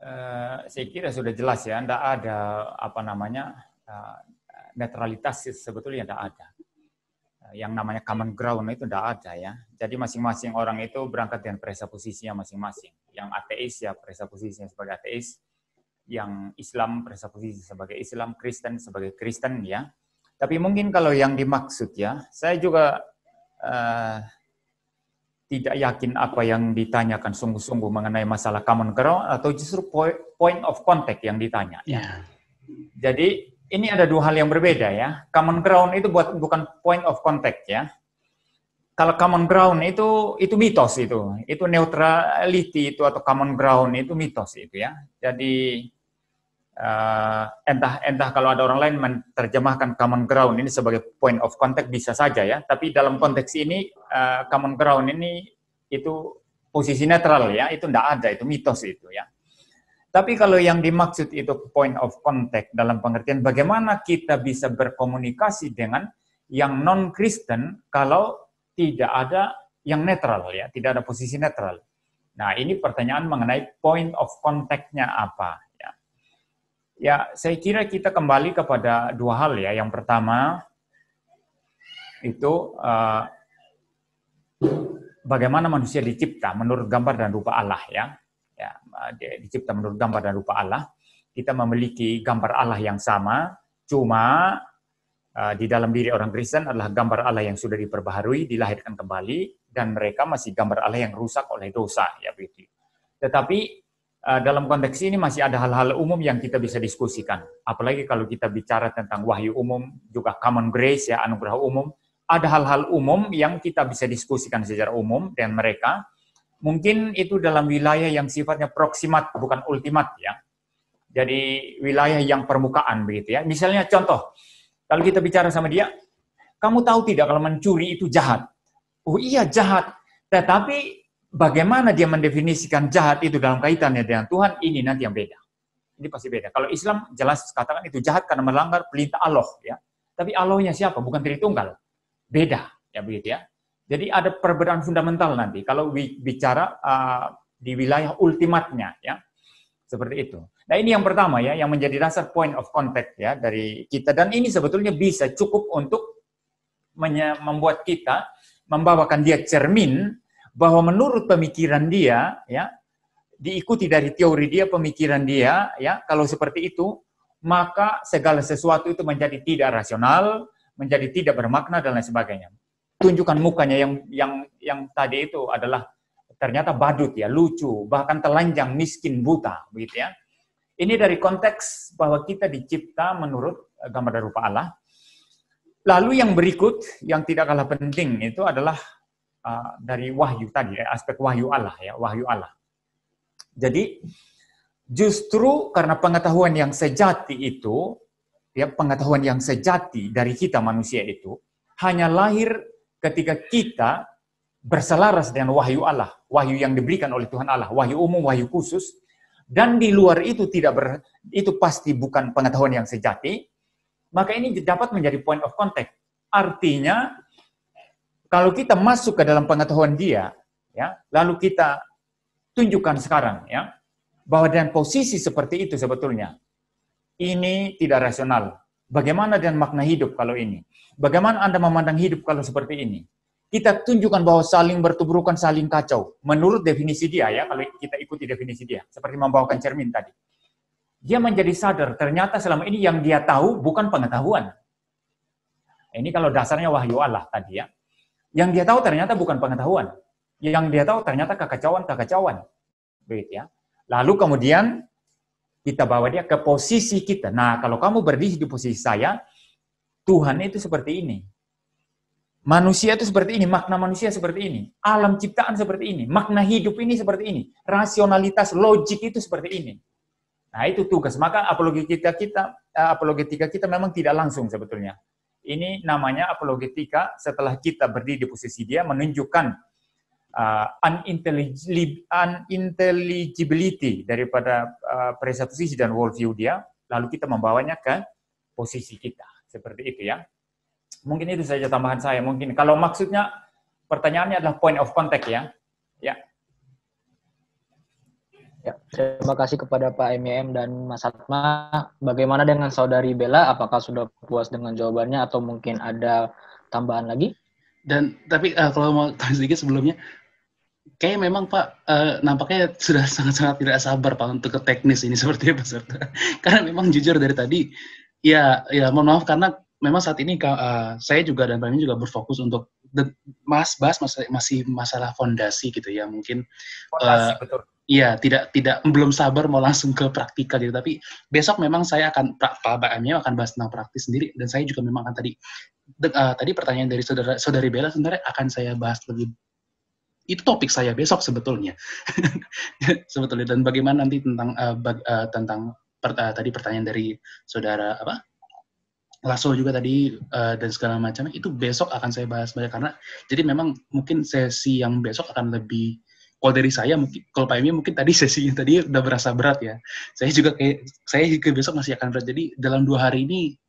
[SPEAKER 6] Uh, saya kira sudah jelas ya, tidak ada apa namanya uh, netralitas sebetulnya tidak ada. Uh, yang namanya common ground itu tidak ada ya. Jadi masing-masing orang itu berangkat dengan presupposisinya masing-masing. Yang ateis ya presupposisinya sebagai ateis, yang Islam presupposisi sebagai Islam, Kristen sebagai Kristen ya. Tapi mungkin kalau yang dimaksud ya, saya juga Eh, tidak yakin apa yang ditanyakan sungguh-sungguh mengenai masalah common ground atau justru point of contact yang ditanya. Yeah. Iya. Jadi ini ada dua hal yang berbeda ya. Common ground itu buat bukan point of contact ya. Kalau common ground itu itu mitos itu, itu neutrality itu atau common ground itu mitos itu ya. Jadi uh, entah entah kalau ada orang lain menerjemahkan common ground ini sebagai point of contact bisa saja ya tapi dalam konteks ini uh, common ground ini itu posisi netral ya itu tidak ada itu mitos itu ya tapi kalau yang dimaksud itu point of contact dalam pengertian bagaimana kita bisa berkomunikasi dengan yang non Kristen kalau tidak ada yang netral ya tidak ada posisi netral nah ini pertanyaan mengenai point of contactnya apa Ya, saya kira kita kembali kepada dua hal ya. Yang pertama itu uh, bagaimana manusia dicipta menurut gambar dan rupa Allah ya. Ya, dicipta menurut gambar dan rupa Allah. Kita memiliki gambar Allah yang sama, cuma uh, di dalam diri orang Kristen adalah gambar Allah yang sudah diperbaharui, dilahirkan kembali dan mereka masih gambar Allah yang rusak oleh dosa ya begitu. Tetapi Eh, dalam konteks ini masih ada hal-hal umum yang kita bisa diskusikan. Apalagi kalau kita bicara tentang wahyu umum, juga common grace ya, anugerah umum, ada hal-hal umum yang kita bisa diskusikan secara umum dan mereka mungkin itu dalam wilayah yang sifatnya proksimat bukan ultimat ya. Jadi wilayah yang permukaan begitu ya. Misalnya contoh, kalau kita bicara sama dia, kamu tahu tidak kalau mencuri itu jahat? Oh iya jahat, tetapi bagaimana dia mendefinisikan jahat itu dalam kaitannya dengan Tuhan, ini nanti yang beda. Ini pasti beda. Kalau Islam jelas katakan itu jahat karena melanggar perintah Allah, ya. Tapi Allahnya siapa? Bukan Tritunggal. Beda, ya begitu ya. Jadi ada perbedaan fundamental nanti kalau bicara uh, di wilayah ultimatnya, ya. Seperti itu. Nah, ini yang pertama ya, yang menjadi dasar point of contact ya dari kita dan ini sebetulnya bisa cukup untuk membuat kita membawakan dia cermin bahwa menurut pemikiran dia ya diikuti dari teori dia pemikiran dia ya kalau seperti itu maka segala sesuatu itu menjadi tidak rasional menjadi tidak bermakna dan lain sebagainya tunjukkan mukanya yang yang yang tadi itu adalah ternyata badut ya lucu bahkan telanjang miskin buta begitu ya ini dari konteks bahwa kita dicipta menurut eh, gambar dan rupa Allah lalu yang berikut yang tidak kalah penting itu adalah uh, dari wahyu tadi, ya, aspek wahyu Allah ya, wahyu Allah. Jadi justru karena pengetahuan yang sejati itu, ya pengetahuan yang sejati dari kita manusia itu hanya lahir ketika kita berselaras dengan wahyu Allah, wahyu yang diberikan oleh Tuhan Allah, wahyu umum, wahyu khusus, dan di luar itu tidak ber, itu pasti bukan pengetahuan yang sejati, maka ini dapat menjadi point of contact. Artinya kalau kita masuk ke dalam pengetahuan dia, ya, lalu kita tunjukkan sekarang, ya, bahwa dengan posisi seperti itu sebetulnya ini tidak rasional. Bagaimana dengan makna hidup kalau ini? Bagaimana Anda memandang hidup kalau seperti ini? Kita tunjukkan bahwa saling bertubrukan, saling kacau. Menurut definisi dia ya, kalau kita ikuti definisi dia. Seperti membawakan cermin tadi. Dia menjadi sadar, ternyata selama ini yang dia tahu bukan pengetahuan. Ini kalau dasarnya wahyu Allah tadi ya. Yang dia tahu ternyata bukan pengetahuan. Yang dia tahu ternyata kekacauan-kekacauan. Begitu ya. Lalu kemudian kita bawa dia ke posisi kita. Nah, kalau kamu berdiri di posisi saya, Tuhan itu seperti ini. Manusia itu seperti ini, makna manusia seperti ini, alam ciptaan seperti ini, makna hidup ini seperti ini, rasionalitas, logik itu seperti ini. Nah itu tugas. Maka apologetika kita, eh, apologetika kita memang tidak langsung sebetulnya. Ini namanya apologetika setelah kita berdiri di posisi dia menunjukkan uh, unintelligibility daripada uh, presupposition dan worldview dia, lalu kita membawanya ke posisi kita. Seperti itu ya. Mungkin itu saja tambahan saya. Mungkin kalau maksudnya pertanyaannya adalah point of contact ya.
[SPEAKER 1] Ya, Ya, terima kasih kepada Pak MIM dan Mas Atma. Bagaimana dengan saudari Bella? Apakah sudah puas dengan jawabannya atau mungkin ada tambahan lagi? Dan tapi uh, kalau mau tanya sedikit sebelumnya, kayak memang Pak uh,
[SPEAKER 2] nampaknya sudah sangat-sangat tidak sabar Pak untuk ke teknis ini seperti peserta karena memang jujur dari tadi, ya ya mohon maaf karena memang saat ini uh, saya juga dan Pak juga berfokus untuk the, mas bahas mas, masih masalah fondasi gitu ya mungkin eh, Iya, uh, tidak tidak belum sabar mau langsung ke praktikal gitu. Tapi besok memang saya akan Pak Amnya akan bahas tentang praktis sendiri dan saya juga memang akan tadi de, uh, tadi pertanyaan dari saudara saudari Bella sebenarnya akan saya bahas lebih itu topik saya besok sebetulnya sebetulnya dan bagaimana nanti tentang uh, bag, uh, tentang per, uh, tadi pertanyaan dari saudara apa lasso juga tadi uh, dan segala macam itu besok akan saya bahas banyak karena jadi memang mungkin sesi yang besok akan lebih kalau dari saya mungkin kalau Pak Emi mungkin tadi sesi yang tadi udah berasa berat ya saya juga kayak saya juga besok masih akan berat jadi dalam dua hari ini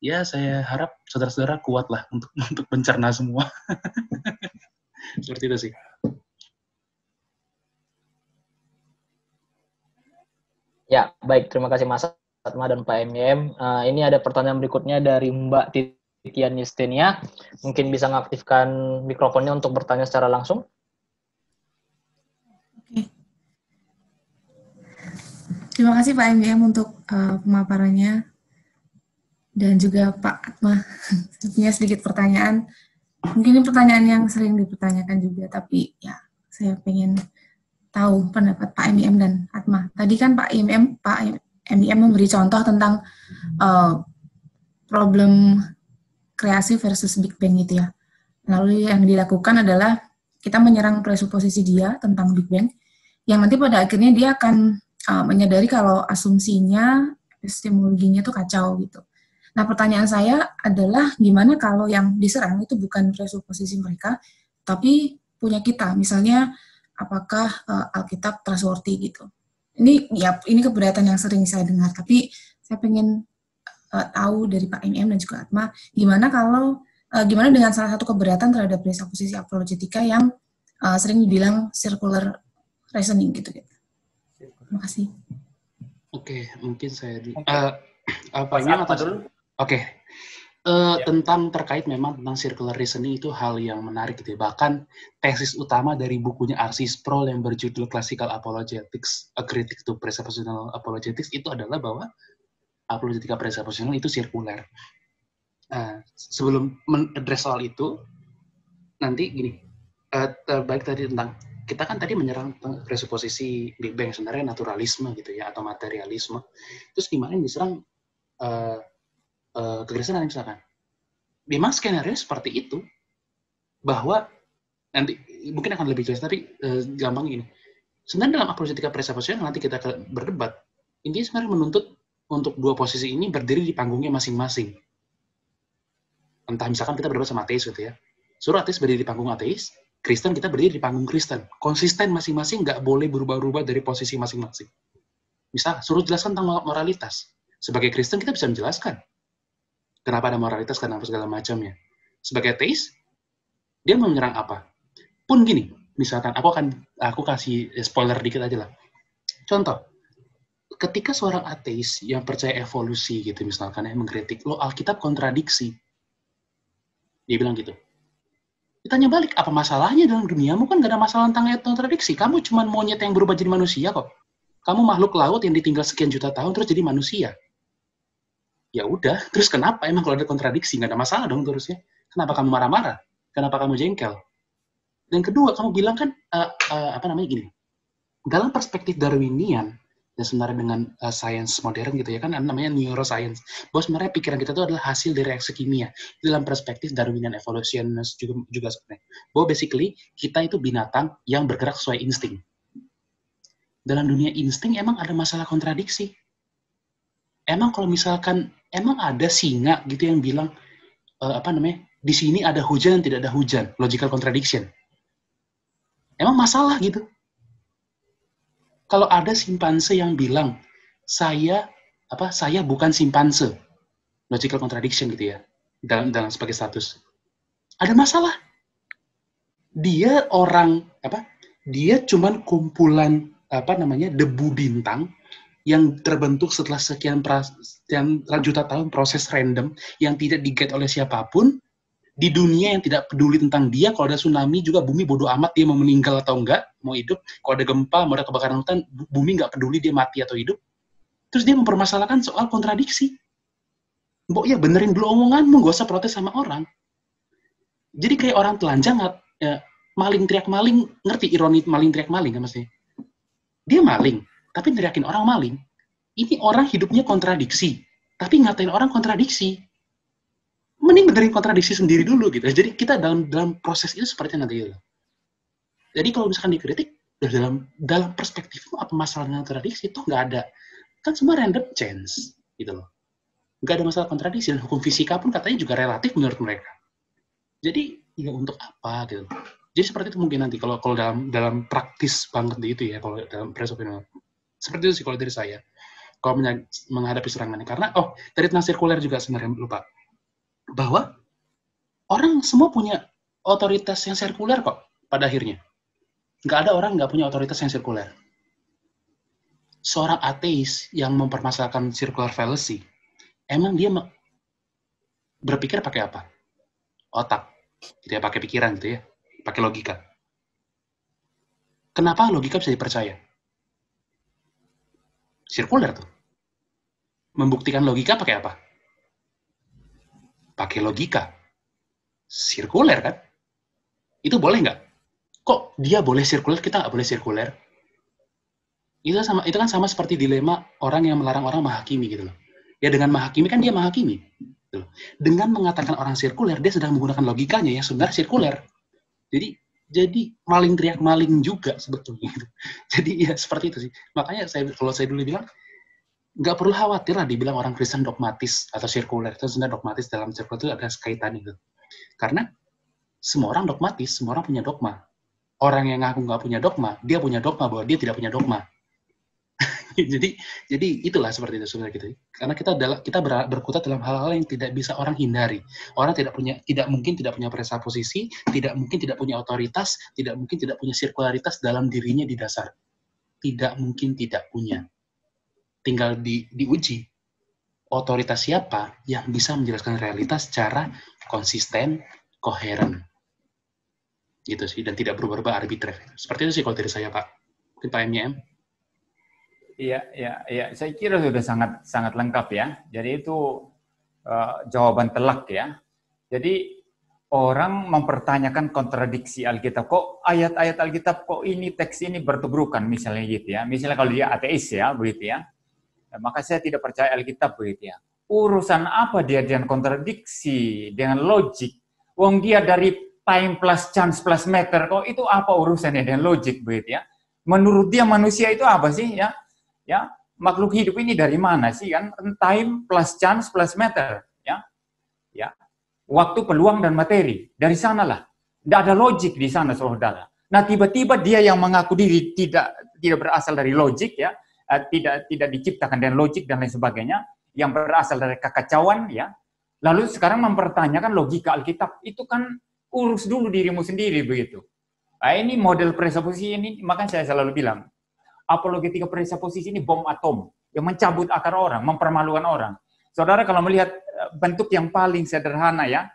[SPEAKER 2] ya saya harap saudara-saudara kuat lah untuk untuk
[SPEAKER 1] mencerna semua seperti itu sih ya baik terima kasih Mas Fatma dan Pak Mm, Uh, ini ada pertanyaan berikutnya dari Mbak Titian Yustinia. Mungkin bisa mengaktifkan mikrofonnya untuk bertanya secara langsung.
[SPEAKER 5] Terima kasih Pak MYM untuk uh, pemaparannya dan juga Pak Atma. Punya sedikit pertanyaan. Mungkin ini pertanyaan yang sering dipertanyakan juga, tapi ya saya pengen tahu pendapat Pak MIM dan Atma. Tadi kan Pak IMM, Pak MIM memberi contoh tentang uh, problem kreasi versus Big Bang gitu ya. Lalu yang dilakukan adalah kita menyerang presuposisi dia tentang Big Bang, yang nanti pada akhirnya dia akan uh, menyadari kalau asumsinya, epistemologinya itu kacau gitu. Nah pertanyaan saya adalah gimana kalau yang diserang itu bukan presuposisi mereka, tapi punya kita, misalnya apakah uh, Alkitab trustworthy gitu ini ya ini keberatan yang sering saya dengar tapi saya pengen uh, tahu dari Pak MM dan juga Atma gimana kalau uh, gimana dengan salah satu keberatan terhadap desa akuisisi apologetika yang uh, sering dibilang circular reasoning gitu gitu. Terima kasih.
[SPEAKER 2] Oke, okay, mungkin saya di okay. uh, ini, atau dulu? Oke, Uh, tentang terkait memang tentang circular reasoning itu hal yang menarik gitu ya. Bahkan tesis utama dari bukunya Arsis Sproul yang berjudul Classical Apologetics, A Critic to Presuppositional Apologetics itu adalah bahwa apologetika presuppositional itu sirkuler. Uh, sebelum mengadres soal itu, nanti gini, uh, eh, terbaik tadi tentang kita kan tadi menyerang presuposisi Big Bang sebenarnya naturalisme gitu ya atau materialisme. Terus gimana yang diserang uh, Eh, kekristenan misalkan. Memang skenario seperti itu bahwa nanti mungkin akan lebih jelas tapi e, gampang ini. Sebenarnya dalam apologetika presupposition nanti kita berdebat intinya sebenarnya menuntut untuk dua posisi ini berdiri di panggungnya masing-masing. Entah misalkan kita berdebat sama ateis gitu ya. Suruh ateis berdiri di panggung ateis, Kristen kita berdiri di panggung Kristen. Konsisten masing-masing nggak boleh berubah-ubah dari posisi masing-masing. Misal, suruh jelaskan tentang moralitas. Sebagai Kristen kita bisa menjelaskan. Kenapa ada moralitas, kenapa segala macam ya. Sebagai ateis, dia menyerang apa? Pun gini, misalkan aku akan aku kasih spoiler dikit aja lah. Contoh, ketika seorang ateis yang percaya evolusi gitu misalkan ya mengkritik lo Alkitab kontradiksi, dia bilang gitu. Ditanya balik, apa masalahnya dalam duniamu kan gak ada masalah tentang kontradiksi. Kamu cuma monyet yang berubah jadi manusia kok. Kamu makhluk laut yang ditinggal sekian juta tahun terus jadi manusia ya udah terus kenapa emang kalau ada kontradiksi nggak ada masalah dong terusnya kenapa kamu marah-marah kenapa kamu jengkel dan kedua kamu bilang kan uh, uh, apa namanya gini dalam perspektif Darwinian dan ya sebenarnya dengan uh, sains modern gitu ya kan namanya neuroscience bahwa sebenarnya pikiran kita itu adalah hasil dari reaksi kimia dalam perspektif Darwinian evolutionist juga juga sebenarnya bahwa basically kita itu binatang yang bergerak sesuai insting dalam dunia insting emang ada masalah kontradiksi emang kalau misalkan emang ada singa gitu yang bilang uh, apa namanya di sini ada hujan dan tidak ada hujan logical contradiction emang masalah gitu kalau ada simpanse yang bilang saya apa saya bukan simpanse logical contradiction gitu ya dalam dalam sebagai status ada masalah dia orang apa dia cuman kumpulan apa namanya debu bintang yang terbentuk setelah sekian, pras, juta tahun proses random yang tidak diget oleh siapapun di dunia yang tidak peduli tentang dia kalau ada tsunami juga bumi bodoh amat dia mau meninggal atau enggak mau hidup kalau ada gempa mau ada kebakaran hutan bumi nggak peduli dia mati atau hidup terus dia mempermasalahkan soal kontradiksi mbok ya benerin dulu omonganmu gak usah protes sama orang jadi kayak orang telanjang eh, maling teriak maling ngerti ironi maling teriak maling kan maksudnya dia maling tapi teriakin orang maling. Ini orang hidupnya kontradiksi, tapi ngatain orang kontradiksi. Mending benerin kontradiksi sendiri dulu gitu. Jadi kita dalam dalam proses itu seperti nanti gitu. Jadi kalau misalkan dikritik ya dalam dalam perspektif apa masalahnya kontradiksi itu nggak ada kan semua random chance gitu loh nggak ada masalah kontradiksi dan hukum fisika pun katanya juga relatif menurut mereka jadi ya untuk apa gitu jadi seperti itu mungkin nanti kalau kalau dalam dalam praktis banget gitu ya kalau dalam press seperti itu sih kalau dari saya. Kalau menghadapi serangan. Karena, oh, dari tentang sirkuler juga sebenarnya lupa. Bahwa orang semua punya otoritas yang sirkuler kok pada akhirnya. Nggak ada orang nggak punya otoritas yang sirkuler. Seorang ateis yang mempermasalahkan circular fallacy, emang dia berpikir pakai apa? Otak. Gitu ya, pakai pikiran gitu ya. Pakai logika. Kenapa logika bisa dipercaya? Sirkuler tuh. Membuktikan logika pakai apa? Pakai logika. Sirkuler kan? Itu boleh nggak? Kok dia boleh sirkuler, kita nggak boleh sirkuler? Itu sama itu kan sama seperti dilema orang yang melarang orang menghakimi gitu loh. Ya dengan menghakimi kan dia menghakimi. Gitu loh. Dengan mengatakan orang sirkuler, dia sedang menggunakan logikanya yang sebenarnya sirkuler. Jadi jadi maling teriak maling juga sebetulnya gitu. jadi ya seperti itu sih makanya saya kalau saya dulu bilang nggak perlu khawatir lah dibilang orang Kristen dogmatis atau sirkuler itu sebenarnya dogmatis dalam sirkuler itu ada kaitan itu karena semua orang dogmatis semua orang punya dogma orang yang ngaku nggak punya dogma dia punya dogma bahwa dia tidak punya dogma jadi jadi itulah seperti itu sebenarnya kita. Gitu. Karena kita dalam kita ber, berkutat dalam hal-hal yang tidak bisa orang hindari. Orang tidak punya tidak mungkin tidak punya posisi, tidak mungkin tidak punya otoritas, tidak mungkin tidak punya sirkularitas dalam dirinya di dasar. Tidak mungkin tidak punya. Tinggal di diuji otoritas siapa yang bisa menjelaskan realitas secara konsisten, koheren. Gitu sih dan tidak berubah-ubah arbitrer. Seperti itu sih kalau dari saya, Pak. Mungkin
[SPEAKER 6] Pak MYM. Iya, iya, iya. Saya kira sudah sangat sangat lengkap ya. Jadi itu uh, jawaban telak ya. Jadi orang mempertanyakan kontradiksi Alkitab. Kok ayat-ayat Alkitab kok ini teks ini bertubrukan misalnya gitu ya. Misalnya kalau dia ateis ya begitu ya. ya maka saya tidak percaya Alkitab begitu ya. Urusan apa dia dengan kontradiksi, dengan logik? Wong dia dari time plus chance plus matter. Kok itu apa urusannya dengan logik begitu ya? Menurut dia manusia itu apa sih ya? ya makhluk hidup ini dari mana sih kan time plus chance plus matter ya ya waktu peluang dan materi dari sanalah tidak ada logik di sana saudara nah tiba-tiba dia yang mengaku diri tidak tidak berasal dari logik ya eh, tidak tidak diciptakan dengan logik dan lain sebagainya yang berasal dari kekacauan ya lalu sekarang mempertanyakan logika Alkitab itu kan urus dulu dirimu sendiri begitu Nah, ini model presupposisi ini, maka saya selalu bilang, apologetika presupposisi ini bom atom yang mencabut akar orang, mempermalukan orang. Saudara kalau melihat eh, bentuk yang paling sederhana ya,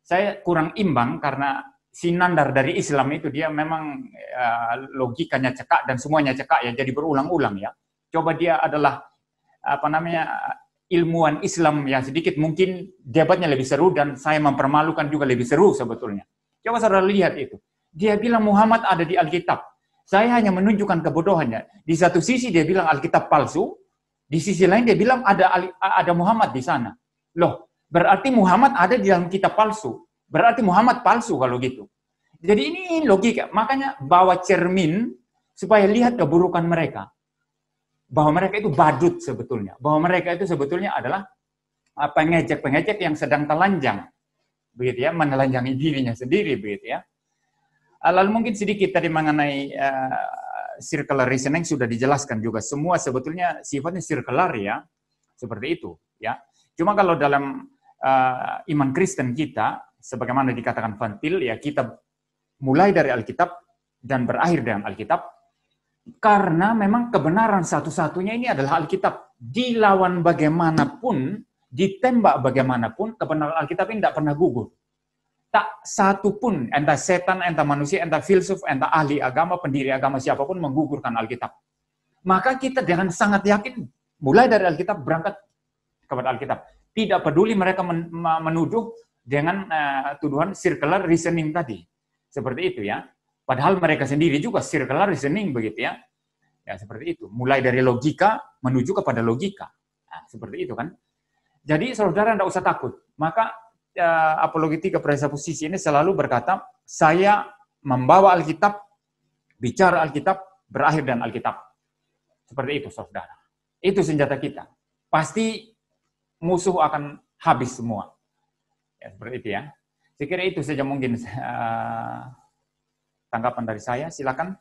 [SPEAKER 6] saya kurang imbang karena sinandar dari Islam itu dia memang eh, logikanya cekak dan semuanya cekak ya, jadi berulang-ulang ya. Coba dia adalah apa namanya ilmuwan Islam yang sedikit mungkin debatnya lebih seru dan saya mempermalukan juga lebih seru sebetulnya. Coba saudara lihat itu. Dia bilang Muhammad ada di Alkitab. Saya hanya menunjukkan kebodohannya. Di satu sisi dia bilang Alkitab palsu, di sisi lain dia bilang ada ada Muhammad di sana. Loh, berarti Muhammad ada di dalam kitab palsu. Berarti Muhammad palsu kalau gitu. Jadi ini logika. Makanya bawa cermin supaya lihat keburukan mereka. Bahwa mereka itu badut sebetulnya. Bahwa mereka itu sebetulnya adalah ah, pengejek-pengejek yang sedang telanjang. Begitu ya, menelanjangi dirinya sendiri begitu ya. Ah, lalu mungkin sedikit tadi mengenai uh, circular reasoning sudah dijelaskan juga. Semua sebetulnya sifatnya circular ya, seperti itu ya. Cuma kalau dalam uh, iman Kristen kita, sebagaimana dikatakan Fantil, ya kita mulai dari Alkitab dan berakhir dengan Alkitab, karena memang kebenaran satu-satunya ini adalah Alkitab. Dilawan bagaimanapun, ditembak bagaimanapun, kebenaran Alkitab ini tidak pernah gugur. Tak satu pun entah setan, entah manusia, entah filsuf, entah ahli agama, pendiri agama siapapun menggugurkan Alkitab. Maka kita dengan sangat yakin mulai dari Alkitab berangkat kepada Alkitab. Tidak peduli mereka menuduh dengan eh, tuduhan circular reasoning tadi. Seperti itu ya. Padahal mereka sendiri juga circular reasoning begitu ya. Ya seperti itu. Mulai dari logika menuju kepada logika. Nah, seperti itu kan. Jadi saudara tidak usah takut. Maka uh, ya, apologetika posisi ini selalu berkata, saya membawa Alkitab, bicara Alkitab, berakhir dan Alkitab. Seperti itu, saudara. Itu senjata kita. Pasti musuh akan habis semua. Ya, seperti itu ya. Saya kira itu saja mungkin uh,
[SPEAKER 1] tanggapan dari saya. Silakan.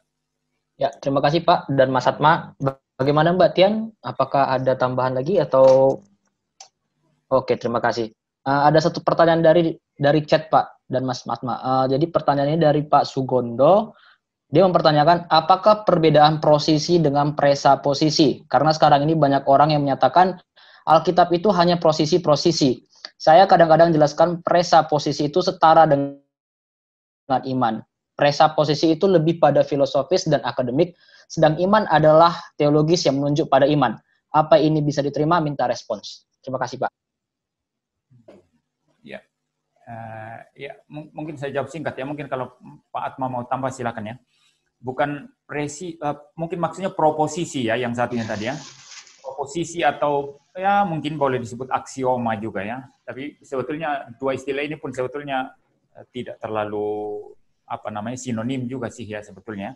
[SPEAKER 1] Ya, terima kasih Pak dan Mas Atma. Bagaimana Mbak Tian? Apakah ada tambahan lagi atau Oke, terima kasih. Uh, ada satu pertanyaan dari dari chat Pak dan Mas Matma. Uh, jadi pertanyaannya dari Pak Sugondo. Dia mempertanyakan apakah perbedaan prosesi dengan presa posisi? Karena sekarang ini banyak orang yang menyatakan Alkitab itu hanya prosesi prosesi. Saya kadang-kadang jelaskan presa posisi itu setara dengan iman. Presa posisi itu lebih pada filosofis dan akademik, sedang iman adalah teologis yang menunjuk pada iman. Apa ini bisa diterima? Minta respons. Terima kasih, Pak.
[SPEAKER 6] Uh, ya mungkin saya jawab singkat ya. Mungkin kalau Pak Atma mau tambah silakan ya. Bukan presi, uh, mungkin maksudnya proposisi ya yang satunya tadi ya. Proposisi atau ya mungkin boleh disebut aksioma juga ya. Tapi sebetulnya dua istilah ini pun sebetulnya eh, tidak terlalu apa namanya sinonim juga sih ya sebetulnya.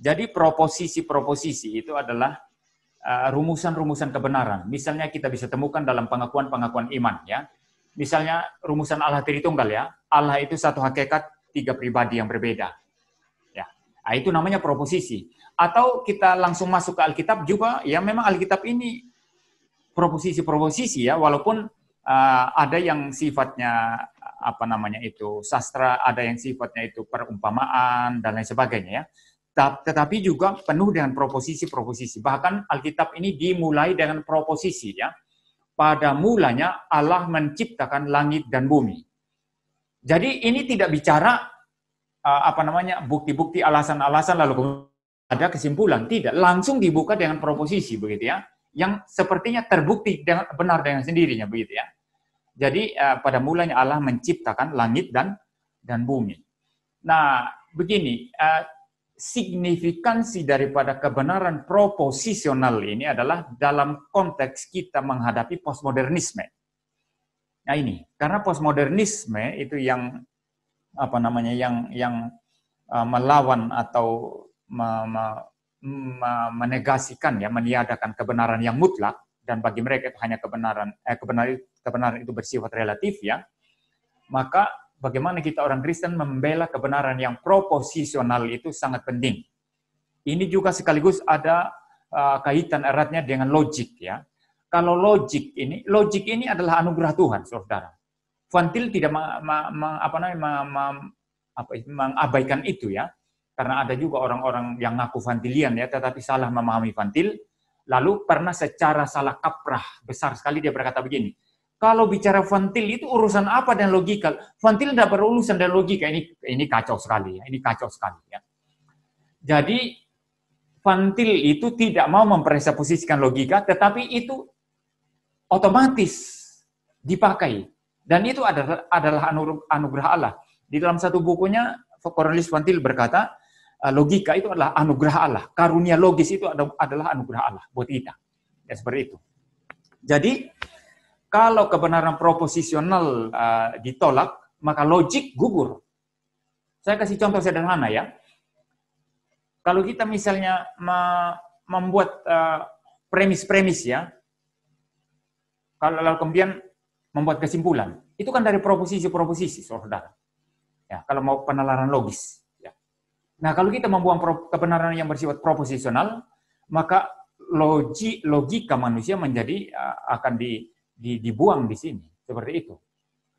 [SPEAKER 6] Jadi proposisi-proposisi itu adalah rumusan-rumusan uh, rumusan -rumusan kebenaran. Misalnya kita bisa temukan dalam pengakuan-pengakuan iman ya misalnya rumusan Allah Tritunggal ya, Allah itu satu hakikat, tiga pribadi yang berbeda. Ya, nah, itu namanya proposisi. Atau kita langsung masuk ke Alkitab juga, ya memang Alkitab ini proposisi-proposisi ya, walaupun uh, ada yang sifatnya apa namanya itu sastra, ada yang sifatnya itu perumpamaan dan lain sebagainya ya. Tetapi juga penuh dengan proposisi-proposisi. Bahkan Alkitab ini dimulai dengan proposisi ya pada mulanya Allah menciptakan langit dan bumi. Jadi ini tidak bicara uh, apa namanya bukti-bukti alasan-alasan lalu ada kesimpulan tidak langsung dibuka dengan proposisi begitu ya yang sepertinya terbukti dengan, benar dengan sendirinya begitu ya. Jadi uh, pada mulanya Allah menciptakan langit dan dan bumi. Nah begini uh, signifikansi daripada kebenaran proposisional ini adalah dalam konteks kita menghadapi postmodernisme. Nah ini, karena postmodernisme itu yang apa namanya yang yang uh, melawan atau me, me, me, menegasikan ya meniadakan kebenaran yang mutlak dan bagi mereka itu hanya kebenaran eh, kebenaran kebenaran itu bersifat relatif ya. Maka bagaimana kita orang Kristen membela kebenaran yang proposisional itu sangat penting. Ini juga sekaligus ada uh, kaitan eratnya dengan logik ya. Kalau logik ini, logik ini adalah anugerah Tuhan, saudara. Fantil tidak apa namanya apa, mengabaikan itu ya, karena ada juga orang-orang yang ngaku Fantilian ya, tetapi salah memahami Fantil. Lalu pernah secara salah kaprah besar sekali dia berkata begini, kalau bicara fantil itu urusan apa dan logikal? Fantil tidak berurusan dan logika. Ini ini kacau sekali ya. Ini kacau sekali ya. Jadi fantil itu tidak mau mempresupposisikan logika, tetapi itu otomatis dipakai. Dan itu adalah adalah anugerah Allah. Di dalam satu bukunya Cornelis fantil berkata, eh, logika itu adalah anugerah Allah. Karunia logis itu adalah anugerah Allah buat kita. Ya seperti itu. Jadi kalau kebenaran proposisional uh, ditolak, maka logik gugur. Saya kasih contoh sederhana ya. Kalau kita misalnya membuat eh, premis-premis uh, ya, kalau kemudian membuat kesimpulan, itu kan dari proposisi-proposisi, saudara. Ya, kalau mau penalaran logis. Ya. Nah, kalau kita membuang kebenaran yang bersifat proposisional, maka logi, logika manusia menjadi uh, akan di dibuang di sini. Seperti itu.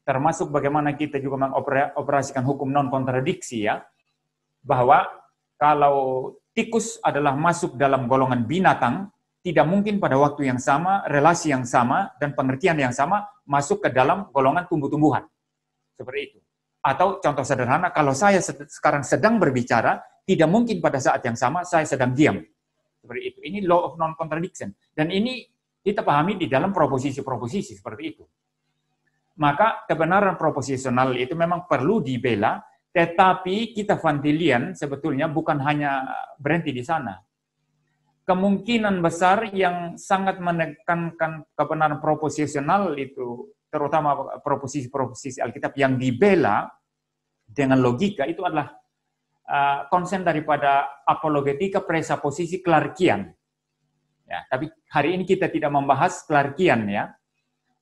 [SPEAKER 6] Termasuk bagaimana kita juga mengoperasikan hukum non-kontradiksi ya, bahwa kalau tikus adalah masuk dalam golongan binatang, tidak mungkin pada waktu yang sama, relasi yang sama, dan pengertian yang sama masuk ke dalam golongan tumbuh-tumbuhan. Seperti itu. Atau contoh sederhana, kalau saya sekarang sedang berbicara, tidak mungkin pada saat yang sama saya sedang diam. Seperti itu. Ini law of non-contradiction. Dan ini kita pahami di dalam proposisi-proposisi seperti itu. Maka kebenaran proposisional itu memang perlu dibela, tetapi kita fantilian sebetulnya bukan hanya berhenti di sana. Kemungkinan besar yang sangat menekankan kebenaran proposisional itu, terutama proposisi-proposisi Alkitab yang dibela dengan logika itu adalah uh, konsen daripada apologetika presaposisi klarkian. Ya, tapi hari ini kita tidak membahas kelarkian ya.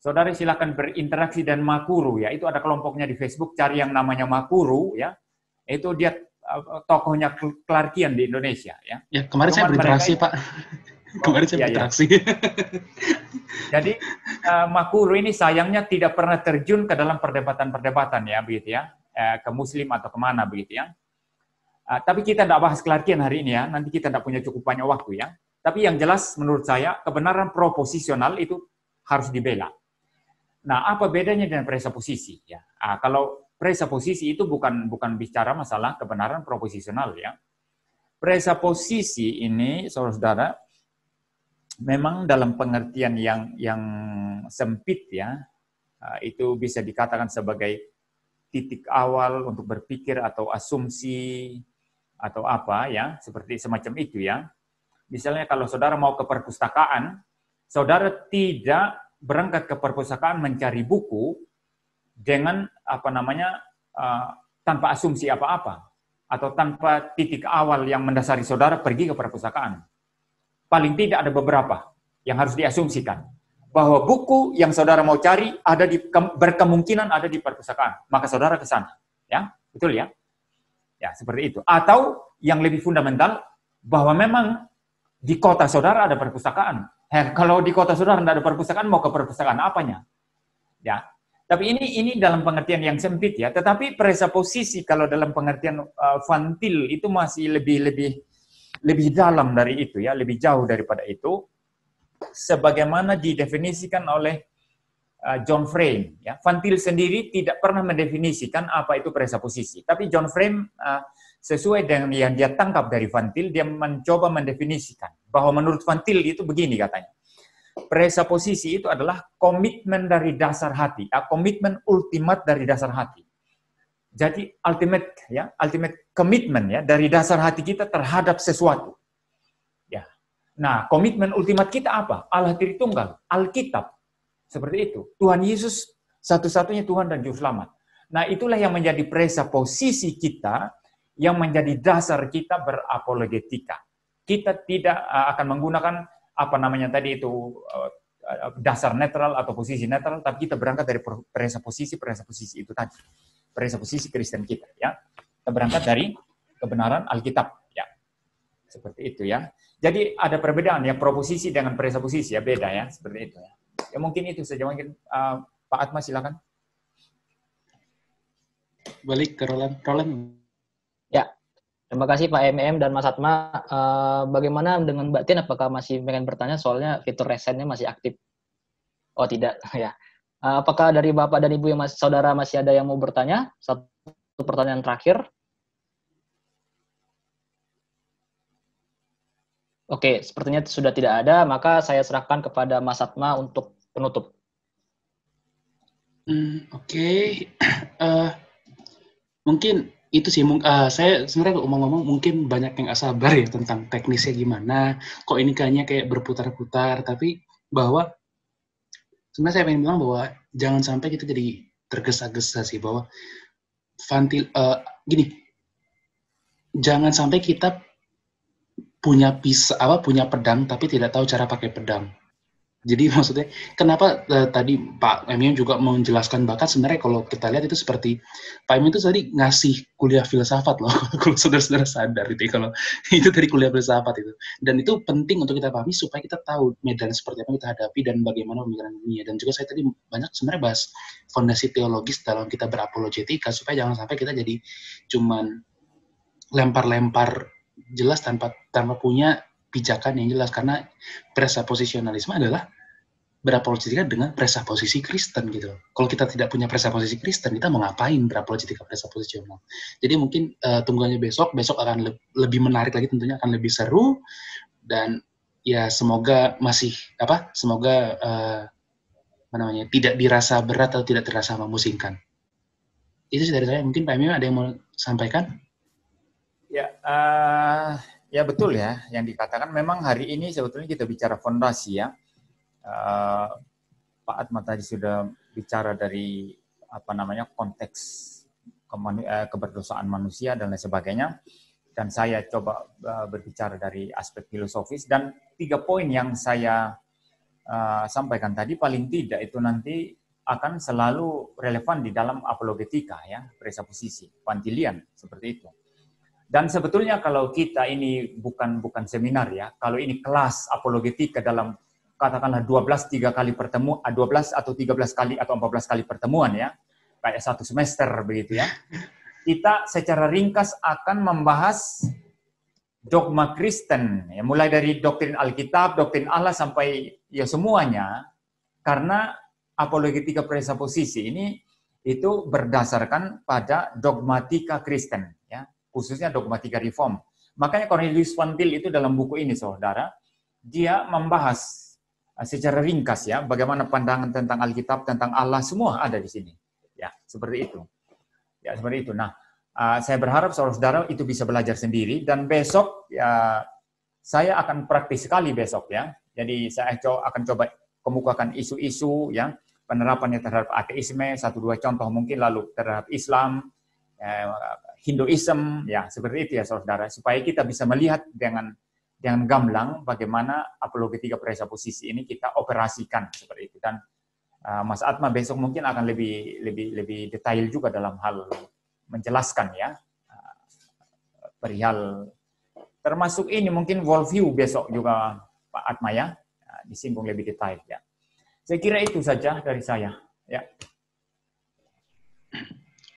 [SPEAKER 6] Saudara silakan berinteraksi dan makuru ya. Itu ada kelompoknya di Facebook, cari yang namanya makuru ya. Itu dia eh, tokohnya kelarkian di Indonesia ya. Ya kemarin Cuman saya berinteraksi mereka, Pak. kemarin saya ya, berinteraksi. Ya. Jadi uh, makuru ini sayangnya tidak pernah terjun ke dalam perdebatan-perdebatan ya begitu ya. Eh, ke Muslim atau kemana begitu ya. Uh, tapi kita tidak bahas kelarkian hari ini ya. Nanti kita tidak punya cukup banyak waktu ya. Tapi yang jelas menurut saya kebenaran proposisional itu harus dibela. Nah, apa bedanya dengan presuposisi? Ya, nah, kalau presuposisi itu bukan bukan bicara masalah kebenaran proposisional ya. Presuposisi ini, saudara-saudara, memang dalam pengertian yang yang sempit ya, ah, itu bisa dikatakan sebagai titik awal untuk berpikir atau asumsi atau apa ya, seperti semacam itu ya misalnya kalau saudara mau ke perpustakaan, saudara tidak berangkat ke perpustakaan mencari buku dengan apa namanya uh, tanpa asumsi apa-apa atau tanpa titik awal yang mendasari saudara pergi ke perpustakaan. Paling tidak ada beberapa yang harus diasumsikan bahwa buku yang saudara mau cari ada di berkemungkinan ada di perpustakaan, maka saudara ke sana, ya. Betul ya? Ya, seperti itu. Atau yang lebih fundamental bahwa memang di kota saudara ada perpustakaan. kalau di kota saudara tidak ada perpustakaan, mau ke perpustakaan apanya? Ya. Tapi ini ini dalam pengertian yang sempit ya. Tetapi presuposisi kalau dalam pengertian uh, eh, fantil itu masih lebih lebih lebih dalam dari itu ya, lebih jauh daripada itu sebagaimana didefinisikan oleh eh, John Frame. Ya. fantil sendiri tidak pernah mendefinisikan apa itu posisi. tapi John Frame uh, sesuai dengan yang dia tangkap dari Van Til, dia mencoba mendefinisikan bahwa menurut Van Til itu begini katanya. posisi itu adalah komitmen dari dasar hati, ah, komitmen ultimat dari dasar hati. Jadi ultimate ya, ultimate komitmen ya dari dasar hati kita terhadap sesuatu. Ya. Nah, komitmen ultimat kita apa? Allah Tritunggal, Alkitab. Seperti itu. Tuhan Yesus satu-satunya Tuhan dan juru selamat. Nah, itulah yang menjadi posisi kita yang menjadi dasar kita berapologetika. Kita tidak eh, akan menggunakan apa namanya tadi itu eh, eh, dasar netral atau posisi netral, tapi kita berangkat dari posisi perasa posisi itu tadi. posisi Kristen kita, ya. Kita berangkat dari kebenaran Alkitab, ya. Seperti itu, ya. Jadi ada perbedaan ya, proposisi dengan posisi ya. Beda, ya. Seperti itu, ya. Ya mungkin itu saja. Mungkin
[SPEAKER 1] uh, Pak Atma, silakan. Balik ke Roland. Roland, Terima kasih Pak MM dan Mas Atma. Uh, bagaimana dengan Mbak Tin? Apakah masih pengen bertanya soalnya fitur resennya masih aktif? Oh tidak, ya. Uh, apakah dari Bapak dan Ibu yang masih, saudara masih ada yang mau bertanya? Satu pertanyaan terakhir. Oke, sepertinya sudah tidak ada, maka saya serahkan kepada Mas Atma untuk penutup.
[SPEAKER 2] Hmm, Oke, okay. uh, eh, mungkin itu sih uh, saya sebenarnya ngomong-ngomong mungkin banyak yang gak sabar ya tentang teknisnya gimana kok ini kayaknya kayak berputar-putar tapi bahwa sebenarnya saya ingin bilang bahwa jangan sampai kita jadi tergesa-gesa sih bahwa fantil uh, eh, gini jangan sampai kita punya pisau apa punya pedang tapi tidak tahu cara pakai pedang jadi maksudnya kenapa uh, tadi Pak Emil juga menjelaskan bahkan sebenarnya kalau kita lihat itu seperti Pak Emil itu tadi ngasih kuliah filsafat loh kalau saudara-saudara sadar itu ya, kalau itu dari kuliah filsafat itu dan itu penting untuk kita pahami supaya kita tahu medan seperti apa kita hadapi dan bagaimana pemikiran dunia dan juga saya tadi banyak sebenarnya bahas fondasi teologis dalam kita berapologetika supaya jangan sampai kita jadi cuman lempar-lempar jelas tanpa tanpa punya pijakan yang jelas karena posisionalisme adalah berapologetika dengan posisi Kristen gitu. Kalau kita tidak punya posisi Kristen, kita mau ngapain berapologetika presaposisional? Jadi mungkin uh, eh, tunggulannya besok, besok akan le lebih menarik lagi tentunya akan lebih seru dan ya semoga masih apa? Semoga uh, namanya? tidak dirasa berat atau tidak terasa memusingkan. Itu sih dari saya. Mungkin Pak Emil ada yang mau sampaikan?
[SPEAKER 6] Ya, uh, Ya betul ya, yang dikatakan memang hari ini sebetulnya kita bicara fondasi ya. Eh, Pak Pak tadi sudah bicara dari apa namanya konteks eh, keberdosaan manusia dan lain sebagainya. Dan saya coba eh, berbicara dari aspek filosofis dan tiga poin yang saya sampaikan tadi paling tidak itu nanti akan selalu relevan di dalam apologetika ya, presupposisi, pantilian seperti itu. Dan sebetulnya kalau kita ini bukan bukan seminar ya, kalau ini kelas apologetika dalam katakanlah 12 tiga kali pertemuan ah, 12 atau 13 kali atau 14 kali pertemuan ya, kayak satu semester begitu ya. Kita secara ringkas akan membahas dogma Kristen ya, mulai dari doktrin Alkitab, doktrin Allah sampai ya semuanya karena apologetika presuposisi ini itu berdasarkan pada dogmatika Kristen khususnya dogmatika reform. Makanya Cornelius Van Til itu dalam buku ini, saudara, dia membahas eh, secara ringkas ya, bagaimana pandangan tentang Alkitab, tentang Allah, semua ada di sini. Ya, seperti itu. Ya, seperti itu. Nah, eh, saya berharap saudara-saudara itu bisa belajar sendiri, dan besok ya, saya akan praktis sekali besok ya. Jadi saya akan coba kemukakan isu-isu ya, penerapannya terhadap ateisme, satu dua contoh mungkin, lalu terhadap Islam, Ya, Hinduism, ya seperti itu ya saudara, supaya kita bisa melihat dengan dengan gamblang bagaimana apologetika posisi ini kita operasikan seperti itu dan uh, Mas Atma besok mungkin akan lebih lebih lebih detail juga dalam hal menjelaskan ya uh, perihal termasuk ini mungkin worldview besok juga Pak Atma ya nah, disinggung lebih detail ya saya kira itu saja dari saya
[SPEAKER 4] ya